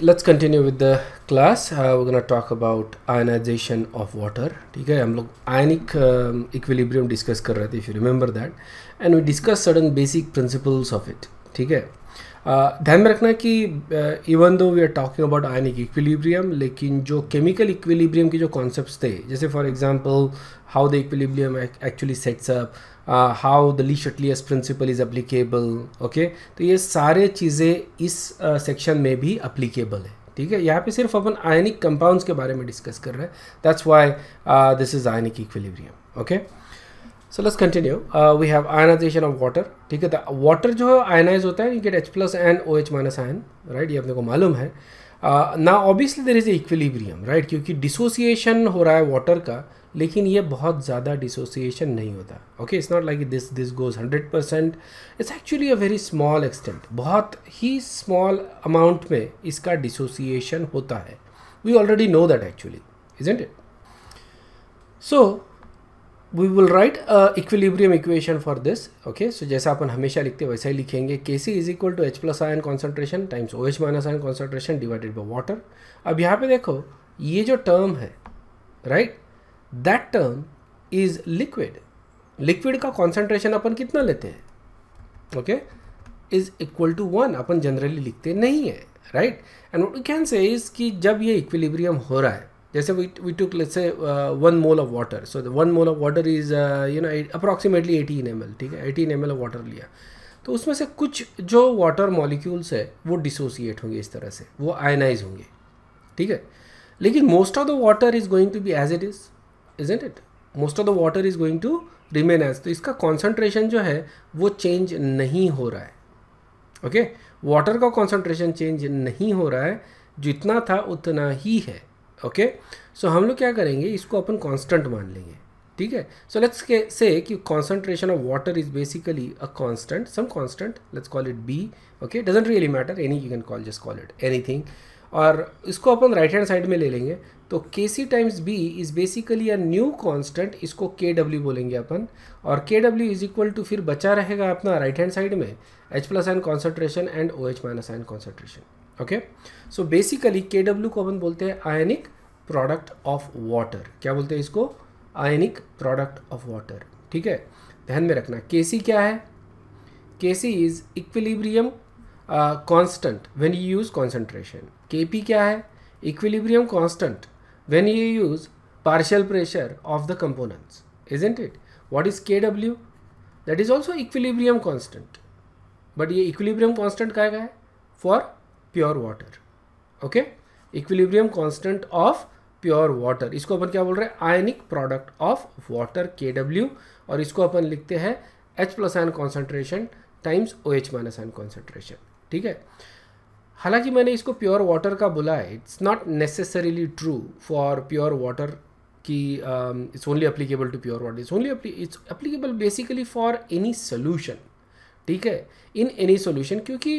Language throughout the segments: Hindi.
right let's continue with the class uh, we're going to talk about ionization of water ठीक है हम ionic um, equilibrium discuss kar rahe थे if you remember that and we discuss sudden basic principles of it ठीक है uh, ध्यान में रखना कि even though we are talking about ionic equilibrium लेकिन जो केमिकल इक्विलिब्रियम के जो कॉन्सेप्ट्स थे जैसे for example how the equilibrium actually sets up how the Le Chatelier's principle is applicable okay तो ये सारे चीज़ें इस सेक्शन uh, में भी अप्लीकेबल है ठीक है यहाँ पे सिर्फ अपन आयनिक कंपाउंड्स के बारे में डिस्कस कर रहे हैं that's why this is ionic equilibrium okay so let's continue we have ionization of water ठीक है वाटर जो है आयनाइज होता है you get H plus and O H minus ion right ये अपने को मालूम है ना obviously there is a equilibrium right क्योंकि डिसोसिएशन हो रहा है वाटर का लेकिन ये बहुत ज़्यादा डिसोसिएशन नहीं होता okay it's not like this this goes hundred percent it's actually a very small extent बहुत ही स्मॉल अमाउंट में इसका डिसोसिएशन होता है we already know that actually is it so we will write equilibrium equation for this okay so जैसा अपन हमेशा लिखते हैं वैसा ही लिखेंगे K C is equal to H plus ion concentration times O H minus ion concentration divided by water अब यहाँ पे देखो ये जो टर्म है right that term is liquid liquid का कॉन्सेंट्रेशन अपन कितना लेते हैं okay is equal to one अपन जनरली लिखते नहीं है right and you can say is कि जब ये इक्विलिब्रियम हो रहा है जैसे we took let say one mole of water so one mole of water is you know approximately eighteen M L ठीक है eighteen M L of water लिया तो उसमें से कुछ जो वाटर मॉलिक्यूल्स है वो डिसोसिएट होंगे इस तरह से वो आयनाइज होंगे ठीक है लेकिन most of the water is going to be as it is isn't it most of the water is going to remain as तो इसका कॉन्सेंट्रेशन जो है वो चेंज नहीं हो रहा है ओके okay? वाटर का कॉन्सेंट्रेशन चेंज नहीं हो रहा है जितना था उतना ही है ओके okay? सो so, हम लोग क्या करेंगे इसको अपन कॉन्स्टेंट मान लेंगे ठीक है सो लेट्स से कि concentration of water is basically a constant some constant let's call it B okay doesn't really matter any you can call just call it any और इसको अपन राइट हैंड साइड में ले लेंगे तो K C times B is basically a new constant इसको के डब्ल्यू बोलेंगे अपन और के डब्ल्यू इज इक्वल टू फिर बचा रहेगा अपना राइट हैंड साइड में H plus ion concentration and O H minus ion concentration okay so basically K W को अपन बोलते हैं आयनिक प्रोडक्ट ऑफ वाटर क्या बोलते हैं इसको आयनिक प्रोडक्ट ऑफ वाटर ठीक है ध्यान में रखना के सी क्या है K C is equilibrium constant when you use concentration K P क्या है equilibrium constant when you use partial pressure of the components, isn't it? What is Kw? That is also equilibrium constant. But ye equilibrium constant kya hai for pure water. Okay? Equilibrium constant of pure water इसको अपन क्या बोल रहे हैं ionic product of water K W और इसको अपन लिखते हैं H plus ion concentration times O H minus ion concentration ठीक है हालांकि मैंने इसको प्योर वाटर का बोला है it's not necessarily true for pure water कि it's only applicable to pure water it's only it's applicable basically for any solution ठीक है इन एनी सोल्यूशन क्योंकि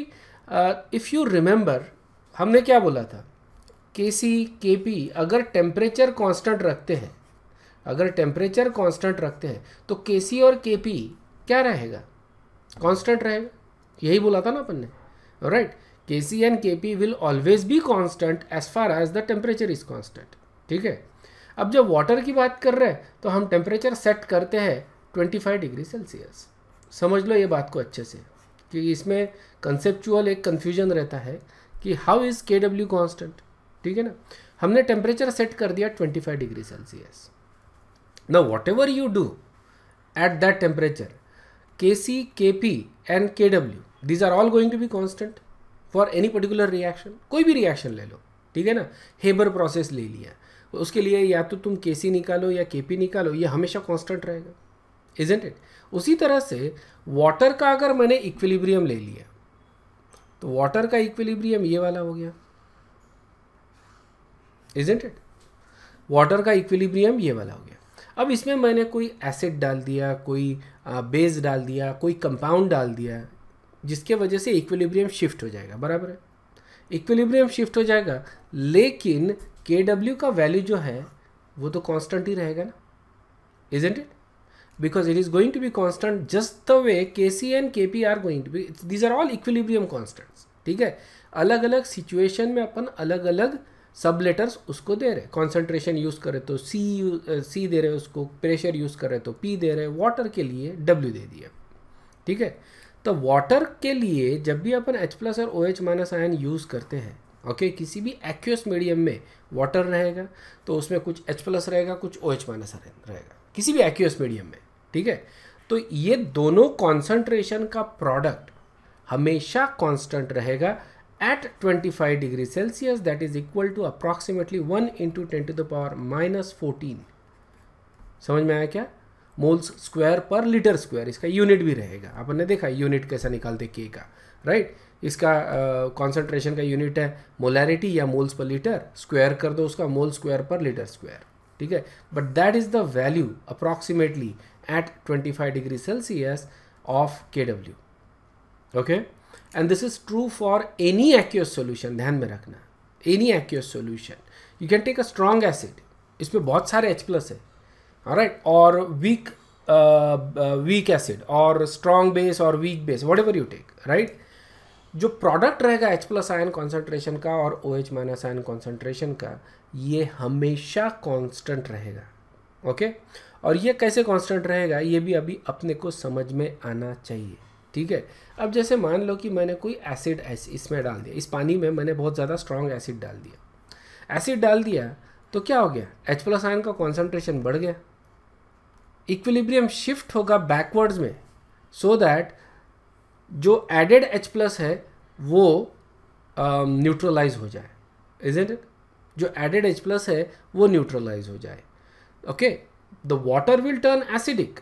इफ़ यू रिमेंबर हमने क्या बोला था के सी के पी अगर टेम्परेचर कॉन्स्टेंट रखते हैं अगर टेम्परेचर कॉन्स्टेंट रखते हैं तो के सी और के पी क्या रहेगा कॉन्स्टेंट रहेगा यही बोला था ना अपन ने right right? Kc and Kp will always be constant as far as the temperature is constant. ठीक है अब जब वाटर की बात कर रहे हैं तो हम टेम्परेचर सेट करते हैं 25 डिग्री सेल्सियस समझ लो ये बात को अच्छे से क्योंकि इसमें कंसेप्चुअल एक कन्फ्यूजन रहता है कि how is K W constant ठीक है ना हमने टेम्परेचर सेट कर दिया 25 डिग्री सेल्सियस ना whatever you do at that temperature K C K P and K W these are all going to be constant for any particular reaction कोई भी रिएक्शन ले लो ठीक है ना हेबर प्रोसेस ले लिया उसके लिए या तो तुम के सी निकालो या के निकालो ये हमेशा कॉन्स्टेंट रहेगा इजेंट इट उसी तरह से वाटर का अगर मैंने इक्विलिब्रियम ले लिया तो वाटर का इक्विलिब्रियम ये वाला हो गया इजेंट इट वाटर का इक्विलिब्रियम ये वाला हो गया अब इसमें मैंने कोई एसिड डाल दिया कोई बेस डाल दिया कोई कंपाउंड डाल दिया जिसके वजह से इक्विलिब्रियम शिफ्ट हो जाएगा बराबर है इक्विलिब्रियम शिफ्ट हो जाएगा लेकिन के डब्ल्यू का वैल्यू जो है वो तो कांस्टेंट ही रहेगा ना is it is going to be constant just the way K C and K P are going to be these are all equilibrium constants ठीक है अलग अलग सिचुएशन में अपन अलग अलग सब लेटर्स उसको दे रहे कॉन्सेंट्रेशन यूज़ कर रहे तो सी सी दे रहे उसको प्रेशर यूज़ कर रहे तो पी दे रहे वाटर के लिए डब्ल्यू दे दिया ठीक है तो वाटर के लिए जब भी अपन H प्लस और O OH minus ion use करते हैं ओके okay, किसी भी एक्यूस मीडियम में वाटर रहेगा तो उसमें कुछ H प्लस रहेगा कुछ ओ OH माइनस आयन रहेगा किसी भी एक्यूस मीडियम में ठीक है तो ये दोनों कॉन्सेंट्रेशन का प्रोडक्ट हमेशा कांस्टेंट रहेगा at 25 degree Celsius that is equal to approximately one into ten to the power minus fourteen समझ में आया क्या moles square per litre square इसका यूनिट भी रहेगा अपन ने देखा यूनिट कैसा निकालते के का राइट इसका कॉन्सेंट्रेशन uh, का यूनिट है मोलैरिटी या मोल्स पर लीटर स्क्वायर कर दो उसका mole square per litre square ठीक है but that is the value approximately at 25 degree Celsius of K W okay and this is true for any aqueous solution ध्यान में रखना any aqueous solution you can take a strong acid इसमें बहुत सारे एच प्लस है राइट और वीक वीक एसिड और स्ट्रॉन्ग बेस और weak base whatever you take right जो प्रोडक्ट रहेगा एच प्लस आयन कॉन्सेंट्रेशन का और O H minus ion concentration का ये हमेशा कॉन्स्टेंट रहेगा ओके okay? और ये कैसे कॉन्स्टेंट रहेगा ये भी अभी अपने को समझ में आना चाहिए ठीक है अब जैसे मान लो कि मैंने कोई एसिड इसमें डाल दिया इस पानी में मैंने बहुत ज़्यादा स्ट्रॉन्ग एसिड डाल दिया एसिड डाल दिया तो क्या हो गया एच प्लस आयन का कॉन्सेंट्रेशन बढ़ गया इक्विलिब्रियम शिफ्ट होगा बैकवर्ड्स में सो so दैट जो एडेड एच प्लस है वो न्यूट्रलाइज um, uh, हो जाए इज इट जो एडेड एच प्लस है वो न्यूट्रलाइज हो जाए okay the water will turn acidic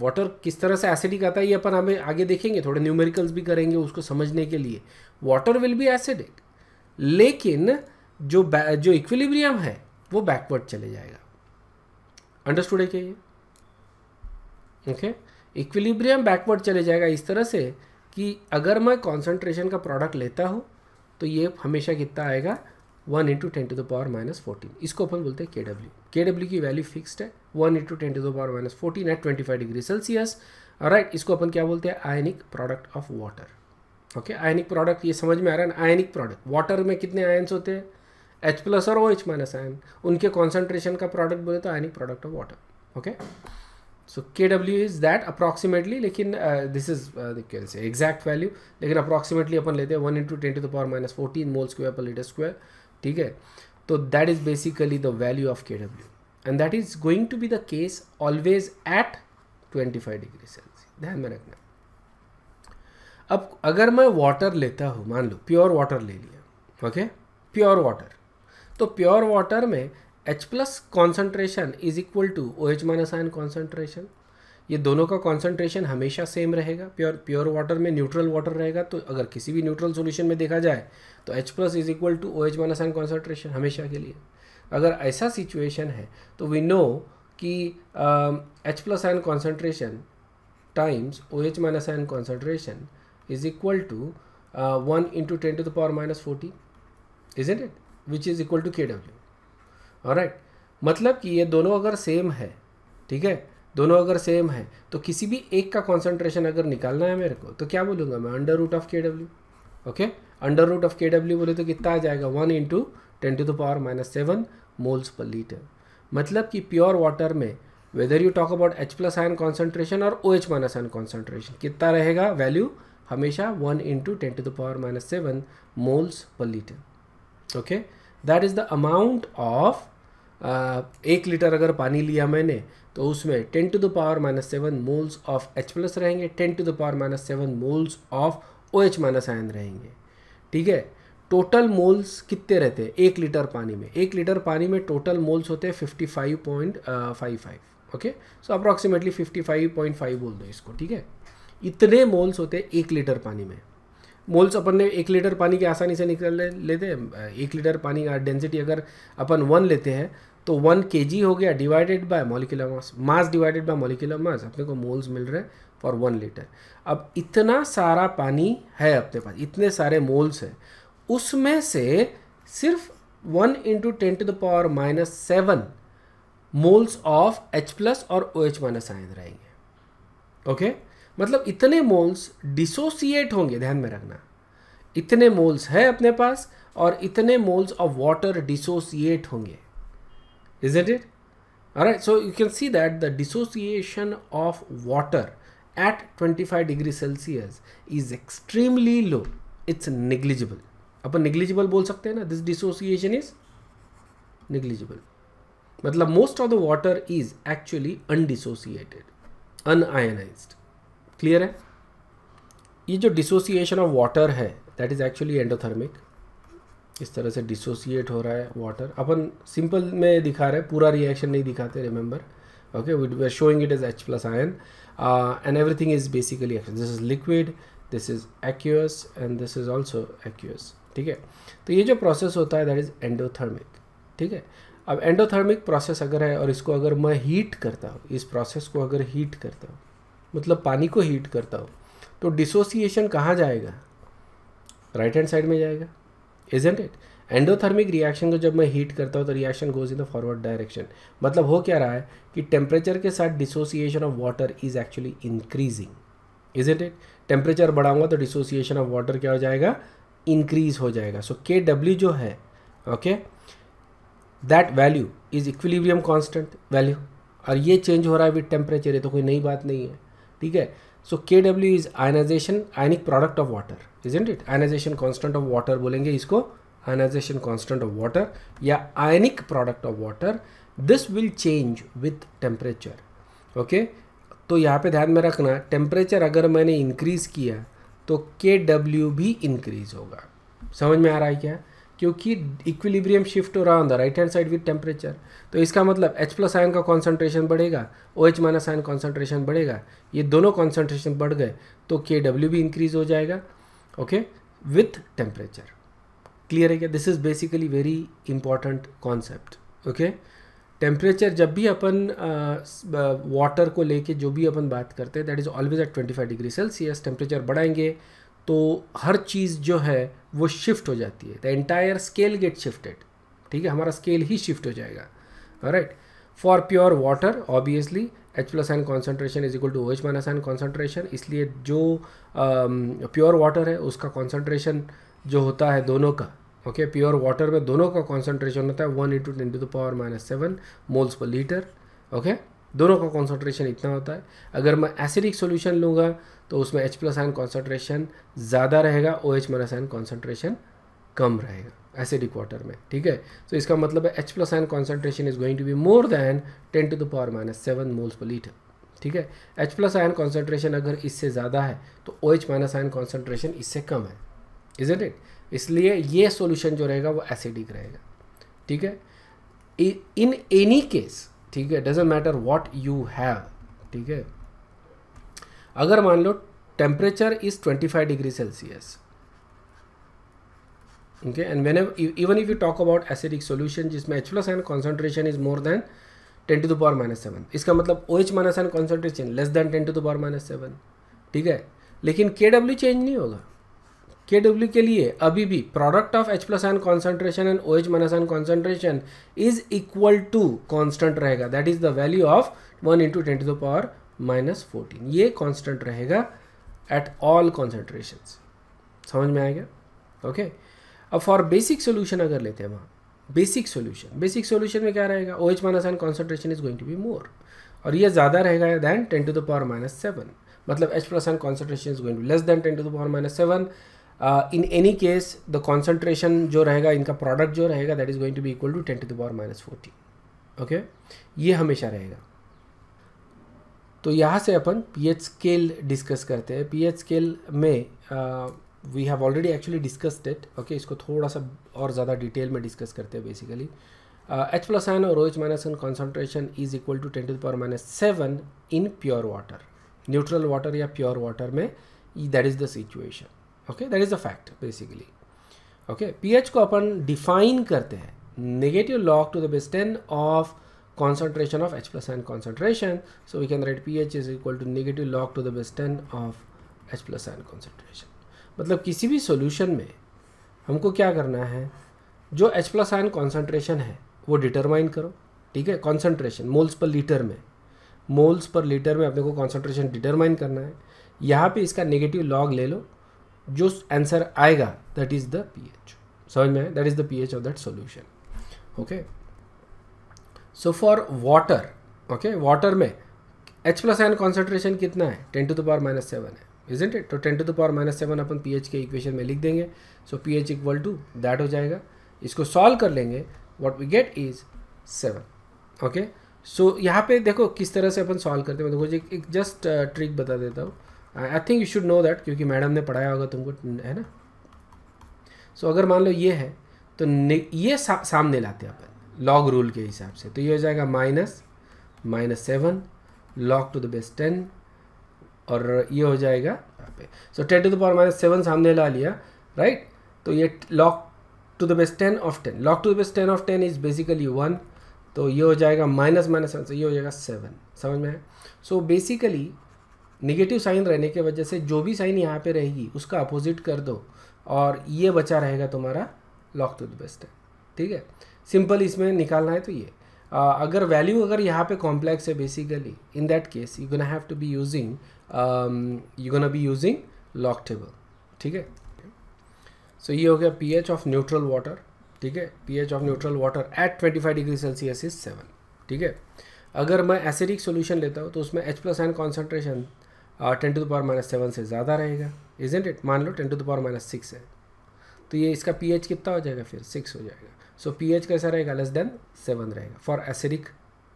water किस तरह से एसिडिक आता है ये अपन हमें आगे देखेंगे थोड़े न्यूमेरिकल्स भी करेंगे उसको समझने के लिए वाटर विल बी एसिडिक लेकिन जो जो इक्विलिब्रियम है वो बैकवर्ड चले जाएगा अंडरस्टूड है क्या ये ओके इक्विलिब्रियम बैकवर्ड चले जाएगा इस तरह से कि अगर मैं कॉन्सेंट्रेशन का प्रोडक्ट लेता हूँ तो ये हमेशा कितना आएगा one into ten to the power minus fourteen इसको अपन बोलते हैं के डब्ल्यू के डब्ल्यू की वैल्यू फिक्स्ड है one into ten to the power minus fourteen at twenty five degree Celsius right इसको अपन क्या बोलते हैं ionic product of water okay ionic product ये समझ में आ रहा है ना आयनिक प्रोडक्ट वाटर में कितने आयन्स होते हैं एच प्लस और ओ एच माइनस आयन उनके कॉन्सेंट्रेशन का प्रोडक्ट बोले तो ionic product of water okay so K W is that approximately लेकिन this is can say exact value लेकिन अप्रॉक्सीमेटली अपन लेते हैं one into ten to the power minus fourteen mole square per litre square ठीक है तो that is basically the value of K W and that is going to be the case always at twenty five degree Celsius ध्यान में रखना अब अगर मैं वाटर लेता हूँ मान लो प्योर वाटर ले लिया ओके प्योर वाटर तो प्योर वाटर में H plus concentration is equal to O H minus ion concentration ये दोनों का कॉन्सेंट्रेशन हमेशा सेम रहेगा प्योर प्योर वाटर में न्यूट्रल वाटर रहेगा तो अगर किसी भी न्यूट्रल सोल्यूशन में देखा जाए तो H plus is equal to O H minus ion concentration हमेशा के लिए अगर ऐसा सिचुएशन है तो वी नो कि H plus ion concentration times O H minus ion concentration is equal to one into ten to the power minus forty is it which is equal to K W और राइट मतलब कि ये दोनों अगर सेम है ठीक है दोनों अगर सेम है तो किसी भी एक का कॉन्सेंट्रेशन अगर निकालना है मेरे को तो क्या बोलूँगा मैं under root of K W okay under root of K W बोले तो कितना आ जाएगा one into ten to the power minus seven moles per litre मतलब कि प्योर वाटर में whether you talk about H plus ion concentration और O H minus ion concentration कितना रहेगा वैल्यू हमेशा one into ten to the power minus seven moles per litre okay that is the amount of एक लीटर अगर पानी लिया मैंने तो उसमें ten to the power minus seven moles of H plus रहेंगे ten to the power minus seven moles of O H minus ion रहेंगे ठीक है टोटल मोल्स कितने रहते हैं एक लीटर पानी में एक लीटर पानी में टोटल मोल्स होते हैं fifty five point five five okay so approximately fifty five point five बोल दो इसको ठीक है इतने मोल्स होते हैं एक लीटर पानी में मोल्स अपन ने एक लीटर पानी के आसानी से निकल ले, लेते हैं एक लीटर पानी का डेंसिटी अगर अपन वन लेते हैं तो वन के हो गया divided by molecular mass mass divided by molecular mass अपने को मोल्स मिल रहे हैं फॉर वन लीटर अब इतना सारा पानी है अपने पास इतने सारे मोल्स हैं उसमें से सिर्फ one into ten to the power minus seven moles of H plus और ओ एच माइनस आए रहेंगे ओके okay? मतलब इतने मोल्स डिसोसिएट होंगे ध्यान में रखना इतने मोल्स हैं अपने पास और इतने मोल्स ऑफ वाटर डिसोसिएट होंगे is it it so you can see that the dissociation of water at 25 degree Celsius is extremely low it's negligible अपन निग्लिजिबल बोल सकते हैं ना दिस डिसोसिएशन इज निग्लिजिबल मतलब most of the water is actually undissociated unionised clear है ये जो डिसोसिएशन ऑफ वाटर है दैट इज़ एक्चुअली एंडोथर्मिक इस तरह से डिसोसिएट हो रहा है वाटर अपन सिंपल में दिखा रहे हैं पूरा रिएक्शन नहीं दिखाते remember okay we are showing it is H plus ion and everything is basically this is liquid this is aqueous and this is also aqueous ठीक है तो ये जो प्रोसेस होता है दैट इज़ एंडोथर्मिक ठीक है अब एंडोथर्मिक प्रोसेस अगर है और इसको अगर मैं हीट करता हूँ इस प्रोसेस को अगर हीट करता हूँ मतलब पानी को हीट करता हो तो डिसोसिएशन कहाँ जाएगा राइट हैंड साइड में जाएगा इजेंट इट एंडोथर्मिक रिएक्शन को जब मैं हीट करता हूँ तो reaction goes in the forward direction मतलब हो क्या रहा है कि टेम्परेचर के साथ dissociation of water is actually increasing is it it temperature बढ़ाऊंगा तो डिसोसिएशन ऑफ वाटर क्या हो जाएगा इंक्रीज हो जाएगा सो के डब्ल्यू जो है okay that value is equilibrium constant value और ये चेंज हो रहा है विथ टेम्परेचर ये तो कोई नई बात नहीं है ठीक है so K W is ionisation ionic product of water isn't it ionisation constant of water बोलेंगे इसको आयनाइजेशन कॉन्स्टेंट ऑफ वाटर या ionic product of water this will change with temperature okay तो यहाँ पे ध्यान में रखना टेम्परेचर अगर मैंने इंक्रीज़ किया तो के डब्ल्यू भी इंक्रीज़ होगा समझ में आ रहा है क्या क्योंकि इक्विलिब्रियम शिफ्ट हो रहा on the right hand side with temperature तो इसका मतलब H प्लस आयन का कॉन्सेंट्रेशन बढ़ेगा O H minus ion concentration बढ़ेगा ये दोनों कॉन्सेंट्रेशन बढ़ गए तो के डब्ल्यू भी इंक्रीज हो जाएगा ओके विथ टेम्परेचर क्लियर है क्या this is basically very important concept okay temperature जब भी अपन वाटर uh, को लेके जो भी अपन बात करते हैं that is always at 25 degree Celsius temperature बढ़ाएंगे तो हर चीज़ जो है वो शिफ्ट हो जाती है the entire scale get shifted ठीक है हमारा स्केल ही शिफ्ट हो जाएगा right for pure water obviously H plus ion concentration is equal to O H minus ion concentration इसलिए जो प्योर um, वाटर है उसका कॉन्सेंट्रेशन जो होता है दोनों का ओके प्योर वाटर में दोनों का कॉन्सेंट्रेशन होता है one into ten to the power minus seven moles per litre okay दोनों का कॉन्सेंट्रेशन इतना होता है अगर मैं एसिडिक सोल्यूशन लूँगा तो उसमें एच प्लस आयन कॉन्सेंट्रेशन ज़्यादा रहेगा O H minus ion concentration कम रहेगा एसिडिक वाटर में ठीक है तो इसका मतलब है H plus ion concentration is going to be more than ten to the power minus seven moles per litre ठीक है एच प्लस आयन कॉन्सेंट्रेशन अगर इससे ज़्यादा है तो O H minus ion concentration इससे कम है इज इट इट इसलिए ये सोल्यूशन जो रहेगा वो एसिडिक रहेगा ठीक है इन एनी केस ठीक है doesn't matter what you have ठीक है अगर मान लो temperature is 25 degree Celsius okay and when even if you talk about acidic solution जिसमें H plus ion concentration is more than ten to the power minus seven इसका मतलब O H minus ion concentration less than ten to the power minus seven ठीक है लेकिन के डब्ल्यू चेंज नहीं होगा के डब्ल्यू के लिए अभी भी product of H plus ion concentration and O H minus ion concentration is equal to constant रहेगा that is the value of one into ten to the power minus fourteen ये कॉन्स्टेंट रहेगा एट ऑल कॉन्सेंट्रेशन समझ में आएगा ओके अब फॉर बेसिक सोल्यूशन अगर लेते हैं वहाँ बेसिक सोल्यूशन बेसिक सोल्यूशन में क्या रहेगा O H minus ion concentration is going to be more और ये ज़्यादा रहेगा than ten to the power minus seven मतलब H plus ion concentration is going to less than ten to the power minus seven in any case the concentration जो रहेगा इनका प्रोडक्ट जो रहेगा that is going to be equal to ten to the power minus fourteen okay ये हमेशा रहेगा तो यहाँ से अपन पी एच स्केल डिस्कस करते हैं पी एच स्केल में we have already actually discussed it okay इसको थोड़ा सा और ज़्यादा डिटेल में डिस्कस करते हैं बेसिकली एच प्लस एन और O H minus ion concentration is equal to ten to power minus seven in pure water neutral water या प्योर वाटर में that is the situation okay that is a fact basically okay pH को अपन डिफाइन करते हैं negative log to the base ten of concentration of H plus ion concentration so we can write P H is equal to negative log to the base ten of H plus ion concentration मतलब किसी भी सोल्यूशन में हमको क्या करना है जो एच प्लस एन कॉन्सेंट्रेशन है वो डिटरमाइन करो ठीक है कॉन्सेंट्रेशन मोल्स पर लीटर में मोल्स पर लीटर में अपने को कॉन्सेंट्रेशन डिटरमाइन करना है यहाँ पे इसका नेगेटिव लॉग ले लो जो आंसर आएगा that is the P H समझ में that is the P H of that solution okay so for water okay water में एच प्लस एन कॉन्सेंट्रेशन कितना है ten to the power minus seven है इजेंट इट तो ten to the power minus seven अपन पी एच के इक्वेशन में लिख देंगे so P H equal to that हो जाएगा इसको सॉल्व कर लेंगे what we get is seven okay so यहाँ पे देखो किस तरह से अपन सॉल्व करते हैं देखो जी एक जस्ट ट्रिक uh, बता देता हूँ I think you should know that क्योंकि मैडम ने पढ़ाया होगा तुमको है ना सो so, अगर मान लो ये है तो ये सा, सामने लाते अपन लॉग रूल के हिसाब से तो ये हो जाएगा minus minus seven log to the base ten और ये हो जाएगा यहाँ पे so ten to the power minus seven सामने ला लिया राइट right? तो ये log to the base ten of ten log to the base ten of ten is basically one तो ये हो जाएगा माइनस माइनस सेवन से ये हो जाएगा सेवन समझ में है सो बेसिकली निगेटिव साइन रहने के वजह से जो भी साइन यहाँ पे रहेगी उसका अपोजिट कर दो और ये बचा रहेगा तुम्हारा लॉक बेस्ट है ठीक है सिंपल इसमें निकालना है तो ये आ, अगर वैल्यू अगर यहाँ पे कॉम्प्लेक्स है basically in that case you gonna have to be using you gonna be using log table ठीक है सो ये हो गया पी ऑफ न्यूट्रल वाटर ठीक है P of neutral water at twenty degree Celsius is seven ठीक है अगर मैं एसिडिक सोल्यूशन लेता हूँ तो उसमें H plus ion concentration ten to the power minus seven से ज़्यादा रहेगा इजेंट इट मान लो ten to the power minus six है तो ये इसका पी एच कितना हो जाएगा फिर सिक्स हो जाएगा सो पी एच कैसा रहेगा लेस देन सेवन रहेगा for acidic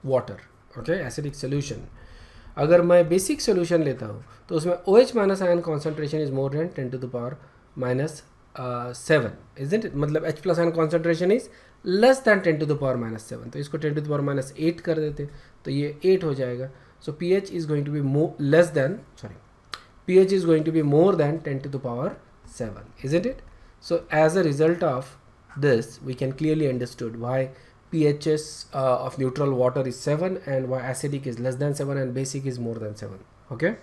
water okay acidic solution अगर मैं बेसिक सोल्यूशन लेता हूँ तो उसमें O H minus ion concentration is more than ten to the power minus seven isn't it मतलब H plus ion concentration is less than ten to the power minus seven तो इसको ten to the power minus eight कर देते तो ये एट हो जाएगा So pH is going to be more less than sorry pH is going to be more than 10 to the power 7 isn't it? So as a result of this we can clearly understood why pHs uh, of neutral water is 7 and why acidic is less than 7 and basic is more than 7 okay.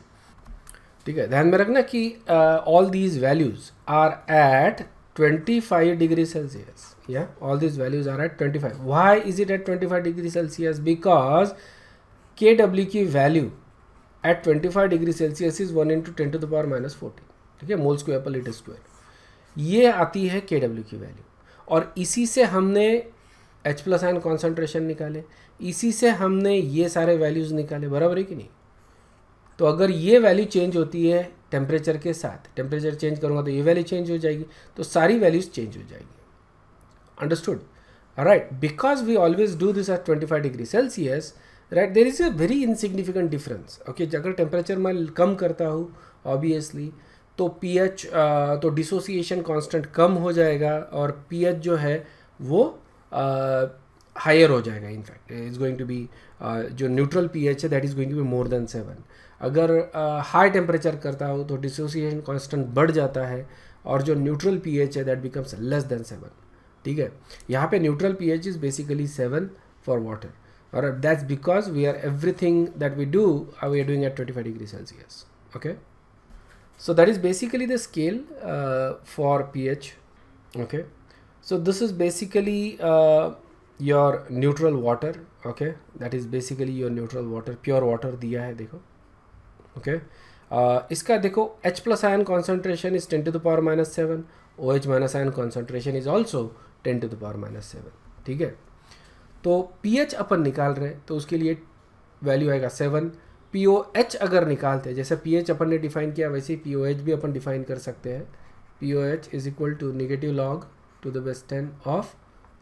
ठीक है ध्यान में रखना कि uh, at 25 degrees celsius yeah all these values are at 25 why is it at 25 degrees celsius because K W की value at 25 degree Celsius is one into ten to the power minus fourteen ठीक है mole square per litre square ये आती है के डब्ल्यू की वैल्यू और इसी से हमने एच प्लस आइन कॉन्सेंट्रेशन निकाले इसी से हमने ये सारे वैल्यूज़ निकाले बराबर है कि नहीं तो अगर ये वैल्यू चेंज होती है टेम्परेचर के साथ टेम्परेचर चेंज करूँगा तो ये वैल्यू चेंज हो जाएगी तो सारी वैल्यूज़ चेंज हो जाएगी understood right because we always do this at twenty 25 degree Celsius right there is a very insignificant difference okay अगर टेम्परेचर मैं कम करता हूँ ऑब्वियसली तो पी एच तो डिसोसिएशन कॉन्स्टेंट कम हो जाएगा और पी एच जो है वो हायर हो जाएगा in fact is going to be जो न्यूट्रल पी एच है that is going to be more than seven अगर हाई टेम्परेचर करता हूँ तो डिसोसिएशन कॉन्स्टेंट बढ़ जाता है और जो न्यूट्रल पी एच है that becomes less than seven ठीक है यहाँ पे neutral P H is basically seven for water or that's because we are everything that we do uh, we are doing at 25 degrees celsius okay so that is basically the scale uh, for ph okay so this is basically uh, your neutral water okay that is basically your neutral water pure water दिया hai, dekho. okay uh, इसका देखो H plus ion concentration is 10 to the power minus 7 OH minus ion concentration is also 10 to the power minus 7 ठीक है तो पी एच अपन निकाल रहे हैं तो उसके लिए वैल्यू आएगा सेवन पी ओ एच अगर निकालते हैं जैसे पी एच अपन ने डिफाइन किया वैसे ही पी ओ एच भी अपन डिफाइन कर सकते हैं P O H is equal to negative log to the base ten of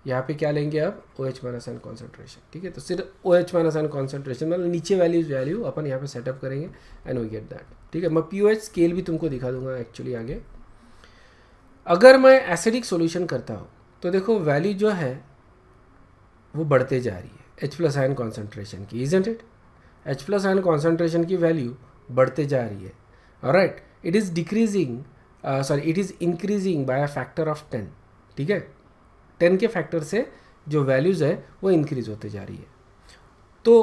यहाँ पे क्या लेंगे आप O H minus ion concentration ठीक है तो सिर्फ O H minus ion concentration मतलब नीचे वैल्यूज वैल्यू अपन यहाँ पे सेटअप करेंगे एंड वी गेट दैट ठीक है मैं पी ओ एच स्केल भी तुमको दिखा दूंगा एक्चुअली आगे अगर मैं एसिडिक सोल्यूशन करता हूँ तो देखो वैल्यू जो है वो बढ़ते जा रही है एच प्लस आयन कॉन्सेंट्रेशन की isn't it H plus ion concentration की वैल्यू बढ़ते जा रही है right it is decreasing sorry it is increasing by a factor of ten ठीक है टेन के फैक्टर से जो वैल्यूज़ है वो इंक्रीज होते जा रही है तो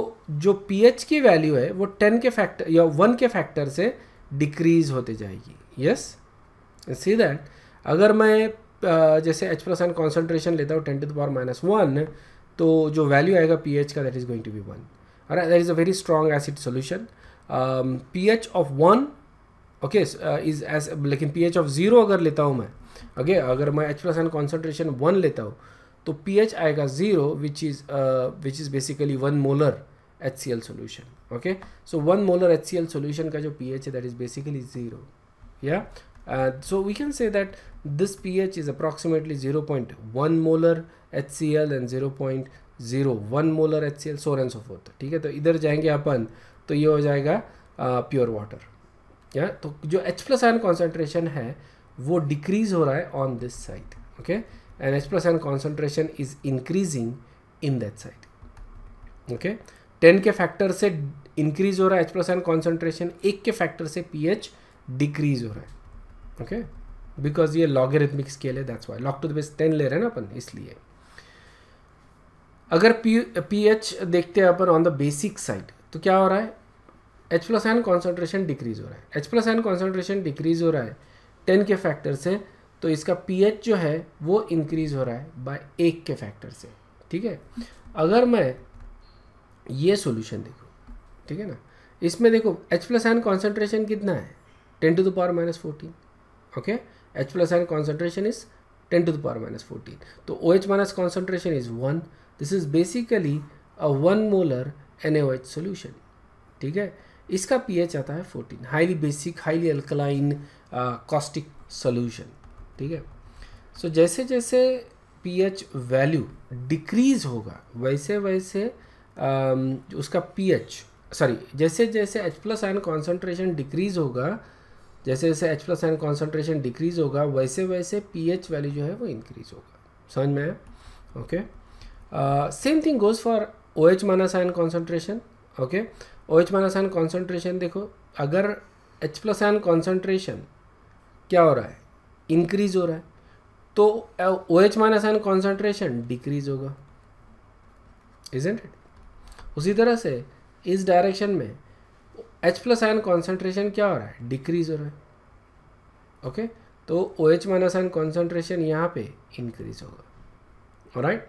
जो पी एच की वैल्यू है वो टेन के फैक्टर या वन के फैक्टर से डिक्रीज होते जाएगी यस सी दैट अगर मैं uh, जैसे एच प्लस एन कॉन्सेंट्रेशन लेता हूँ ten to the power minus one तो जो वैल्यू आएगा पी एच का that is going to be one और that is a very strong acid solution P H of one okay is as लेकिन पी एच ऑफ ज़ीरो अगर लेता हूँ मैं ओके okay, अगर मैं H plus ion concentration one लेता हूँ तो पी एच आएगा zero which is which is basically one molar H C L solution okay so one molar H C L solution का जो पी एच है दैट इज़ बेसिकली ज़ीरो या so we can say that This pH is approximately 0.1 molar HCl and 0.01 molar HCl so on and so forth ठीक है तो इधर जाएंगे अपन तो ये हो जाएगा प्योर वाटर या तो जो H प्लस एन कॉन्सेंट्रेशन है वो डिक्रीज हो रहा है on this side okay and H plus ion concentration is increasing in that side okay ten के फैक्टर से इंक्रीज हो रहा है एच प्लस एन कॉन्सेंट्रेशन एक के फैक्टर से पीएच डिक्रीज हो रहा है ओके okay? बिकॉज ये लॉगरिथमिक स्केल है that's why log to the base ten ले रहे हैं ना अपन इसलिए अगर पी एच देखते हैं अपन ऑन द बेसिक साइड तो क्या हो रहा है H plus ion concentration decrease हो रहा है H plus ion concentration decrease हो रहा है टेन के फैक्टर से तो इसका पी एच जो है वो इंक्रीज हो रहा है बाय एक के फैक्टर से ठीक है अगर मैं ये सोल्यूशन देखूँ ठीक है ना इसमें देखो एच प्लस एन कॉन्सेंट्रेशन कितना है ten to the power minus fourteen okay H plus ion concentration is ten to the power minus fourteen तो O H minus concentration is one this is basically a one molar N O H solution ठीक है इसका पी एच आता है fourteen highly basic highly alkaline caustic solution ठीक है सो so, जैसे जैसे एच वैल्यू डिक्रीज होगा वैसे वैसे uh, उसका एच सॉरी जैसे जैसे H plus ion concentration decrease होगा जैसे जैसे H plus ion concentration decrease होगा वैसे वैसे एच वैल्यू जो है वो इंक्रीज होगा समझ में आया okay same thing goes for O H minus ion concentration okay O H minus ion concentration देखो अगर एच प्लस आयन कॉन्सेंट्रेशन क्या हो रहा है इंक्रीज हो रहा है तो O H minus ion concentration decrease होगा इज इट उसी तरह से इस डायरेक्शन में एच प्लस आयन कॉन्सेंट्रेशन क्या हो रहा है डिक्रीज हो रहा है ओके तो O H minus ion concentration यहाँ पे इंक्रीज होगा right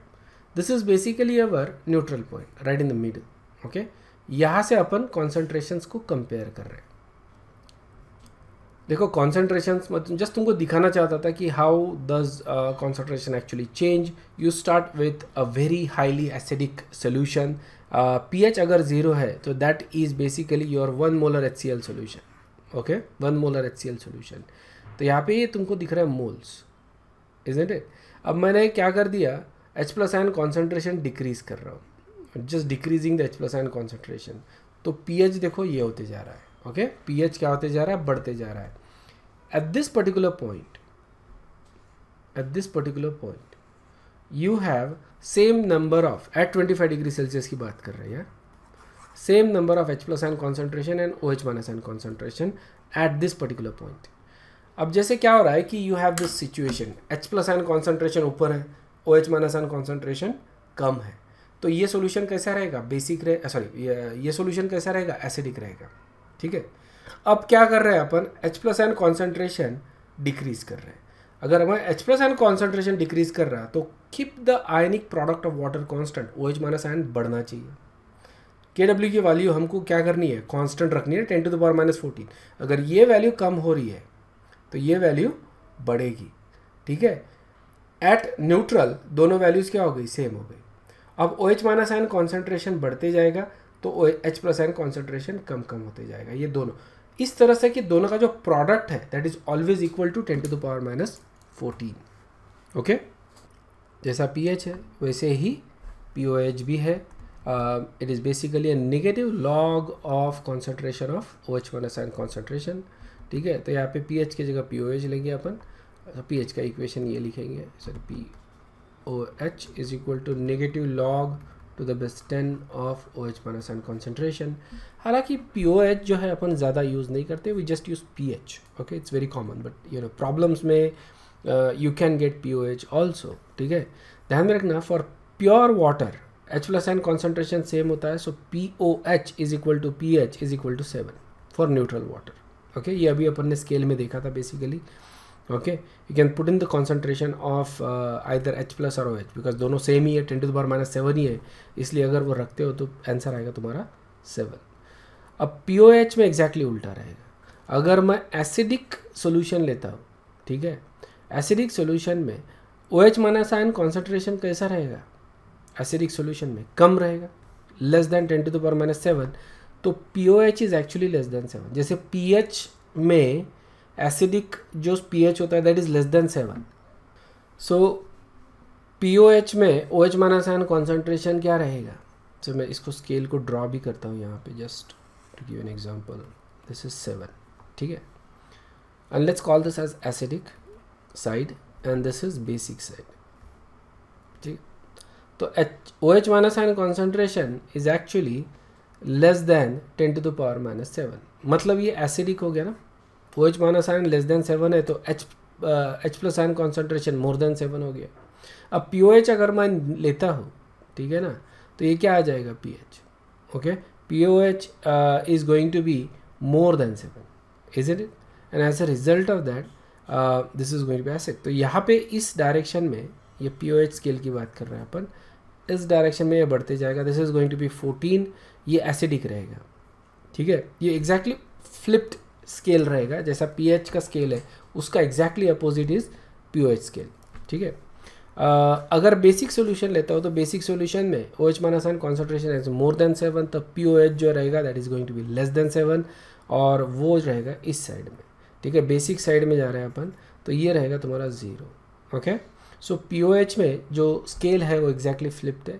this is basically our neutral point right in the middle okay यहाँ से अपन कॉन्सेंट्रेशंस को कंपेयर कर रहे हैं देखो कॉन्सेंट्रेशन मतलब जस्ट तुमको दिखाना चाहता था कि how does concentration actually change you start with a very highly acidic solution P uh, H अगर ज़ीरो है तो that is basically your one molar H C L solution okay one molar H C L solution तो यहाँ पे ये तुमको दिख रहा है मोल्स इज इट अब मैंने क्या कर दिया H plus ion concentration decrease कर रहा हूँ just decreasing the H plus ion concentration तो पी एच देखो ये होते जा रहा है ओके पी एच क्या होते जा रहा है बढ़ते जा रहा है at this particular point at this particular point you have same number of at 25 degree Celsius की बात कर रहे हैं same number of H plus ion concentration and O H minus ion concentration at this particular point अब जैसे क्या हो रहा है कि you have this situation H plus ion concentration ऊपर है O H minus ion concentration कम है तो ये सोल्यूशन कैसा रहेगा बेसिक रहे सॉरी ये सोल्यूशन कैसा रहेगा एसिडिक रहेगा ठीक है अब क्या कर रहे हैं अपन H plus ion concentration decrease कर रहे हैं अगर हमारा H plus ion concentration decrease कर रहा है तो keep the ionic product of water constant O H minus ion बढ़ना चाहिए के डब्ल्यू की वैल्यू हमको क्या करनी है कॉन्स्टेंट रखनी है ten to the power minus fourteen अगर ये वैल्यू कम हो रही है तो ये वैल्यू बढ़ेगी ठीक है एट न्यूट्रल दोनों वैल्यूज़ क्या हो गई सेम हो गई अब O H minus ion concentration बढ़ते जाएगा तो O H plus ion concentration कम कम होते जाएगा ये दोनों इस तरह से कि दोनों का जो प्रोडक्ट है that is always equal to ten to the power minus fourteen okay जैसा पी एच है वैसे ही पी ओ एच भी है it is basically a negative log of concentration of O H ions and concentration ठीक है तो यहाँ पे पी एच की जगह पी ओ एच लेंगे अपन पी एच का इक्वेशन ये लिखेंगे sir P O H is equal to negative log to the base ten of O H minus ion concentration हालांकि पी ओ एच जो है अपन ज़्यादा यूज़ नहीं करते we just use P H okay it's very common but you know problems में you can get P O H also ठीक है ध्यान में रखना for pure water H plus ion concentration same होता है so P O H is equal to P H is equal to seven for neutral water okay ये अभी अपन ने स्केल में देखा था basically okay you can put in the concentration of either H plus और ओ एच बिकॉज दोनों सेम ही है ten to the power minus seven ही है इसलिए अगर वो रखते हो तो आंसर आएगा तुम्हारा सेवन अब पी ओ एच में एग्जैक्टली exactly उल्टा रहेगा अगर मैं एसिडिक सोल्यूशन लेता हूँ ठीक है एसिडिक सोल्यूशन में O H minus ion concentration कैसा रहेगा एसिडिक सोल्यूशन में कम रहेगा less than ten to the power minus seven तो P O H is actually less than seven जैसे पी एच में एसिडिक जो पी एच होता है that is less than seven so P O H में O H minus ion concentration क्या रहेगा सो so, मैं इसको स्केल को ड्रॉ भी करता हूँ यहाँ पे just to give an example this is seven ठीक है and let's call this as acidic side and this is basic side ठीक तो H O H minus ion concentration is actually less than ten to the power minus seven मतलब ये एसिडिक हो गया ना O H minus ion less than seven है तो H H plus ion concentration more than seven हो गया अब पी ओ एच अगर मैं लेता हूँ ठीक है ना तो ये क्या आ जाएगा P H okay P O H is going to be more than seven is it and as a result of that this is going be acid तो यहाँ पे इस डायरेक्शन में ये पी ओ एच स्केल की बात कर रहे हैं अपन इस डायरेक्शन में ये बढ़ते जाएगा this is going to be fourteen ये एसिडिक रहेगा ठीक है ये एग्जैक्टली फ्लिप्ड स्केल रहेगा जैसा पी एच का स्केल है उसका exactly opposite is P O H scale ठीक है uh, अगर बेसिक सोल्यूशन लेता हो तो बेसिक सोल्यूशन में O H minus ion concentration is more than seven तब पी ओ एच जो रहेगा that is going to be less than seven और वो रहेगा इस साइड में ठीक है बेसिक साइड में जा रहे हैं अपन तो ये रहेगा तुम्हारा ज़ीरो ओके सो पीओएच में जो स्केल है वो एग्जैक्टली फ्लिप्ड है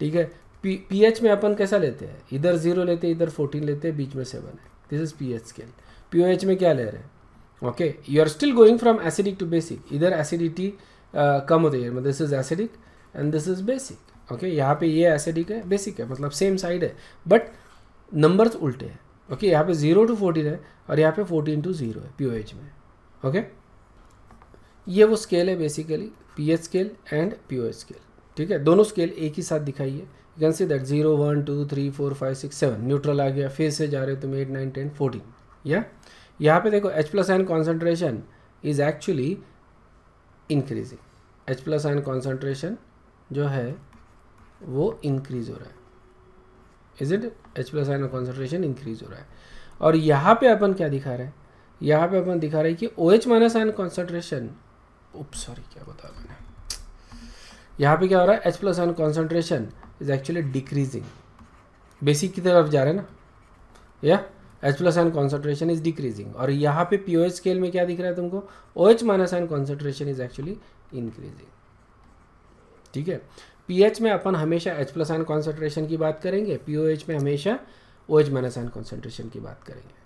ठीक है पी पीएच में अपन कैसा लेते हैं इधर ज़ीरो लेते हैं इधर फोर्टीन लेते हैं बीच में सेवन है this is pH scale pOH में क्या ले रहे हैं okay you are still going from acidic to basic इधर एसिडिटी कम होती है this is acidic and this is basic okay यहाँ पे ये एसिडिक है बेसिक है मतलब सेम साइड है बट नंबर्स उल्टे हैं ओके यहाँ पे ज़ीरो टू फोर्टीन है और यहाँ पे फोर्टीन टू ज़ीरो है पी एच में ओके okay? ये वो स्केल है basically P H scale and P O H scale ठीक है दोनों स्केल एक ही साथ दिखाई है you can see that zero one two three four five six seven neutral आ गया फिर से जा रहे हो तुम एट नाइन टेन फोर्टीन या यहाँ पे देखो H plus ion concentration is actually increasing H plus ion concentration जो है वो इंक्रीज हो रहा है is it H plus ion concentration increase हो रहा है और यहाँ पे अपन क्या दिखा रहे हैं यहाँ पे अपन दिखा रहे हैं कि O H minus ion concentration उप सॉरी क्या बता रहा मैंने यहाँ पे क्या हो रहा है H plus ion concentration is actually decreasing basic की तरफ जा रहे हैं ना या H plus ion concentration is decreasing और यहाँ पे पी ओ एच स्केल में क्या दिख रहा है तुमको O H minus ion concentration is actually increasing ठीक है पीएच में अपन हमेशा एच प्लस आइन कॉन्सेंट्रेशन की बात करेंगे पीओएच में हमेशा O H minus ion concentration की बात करेंगे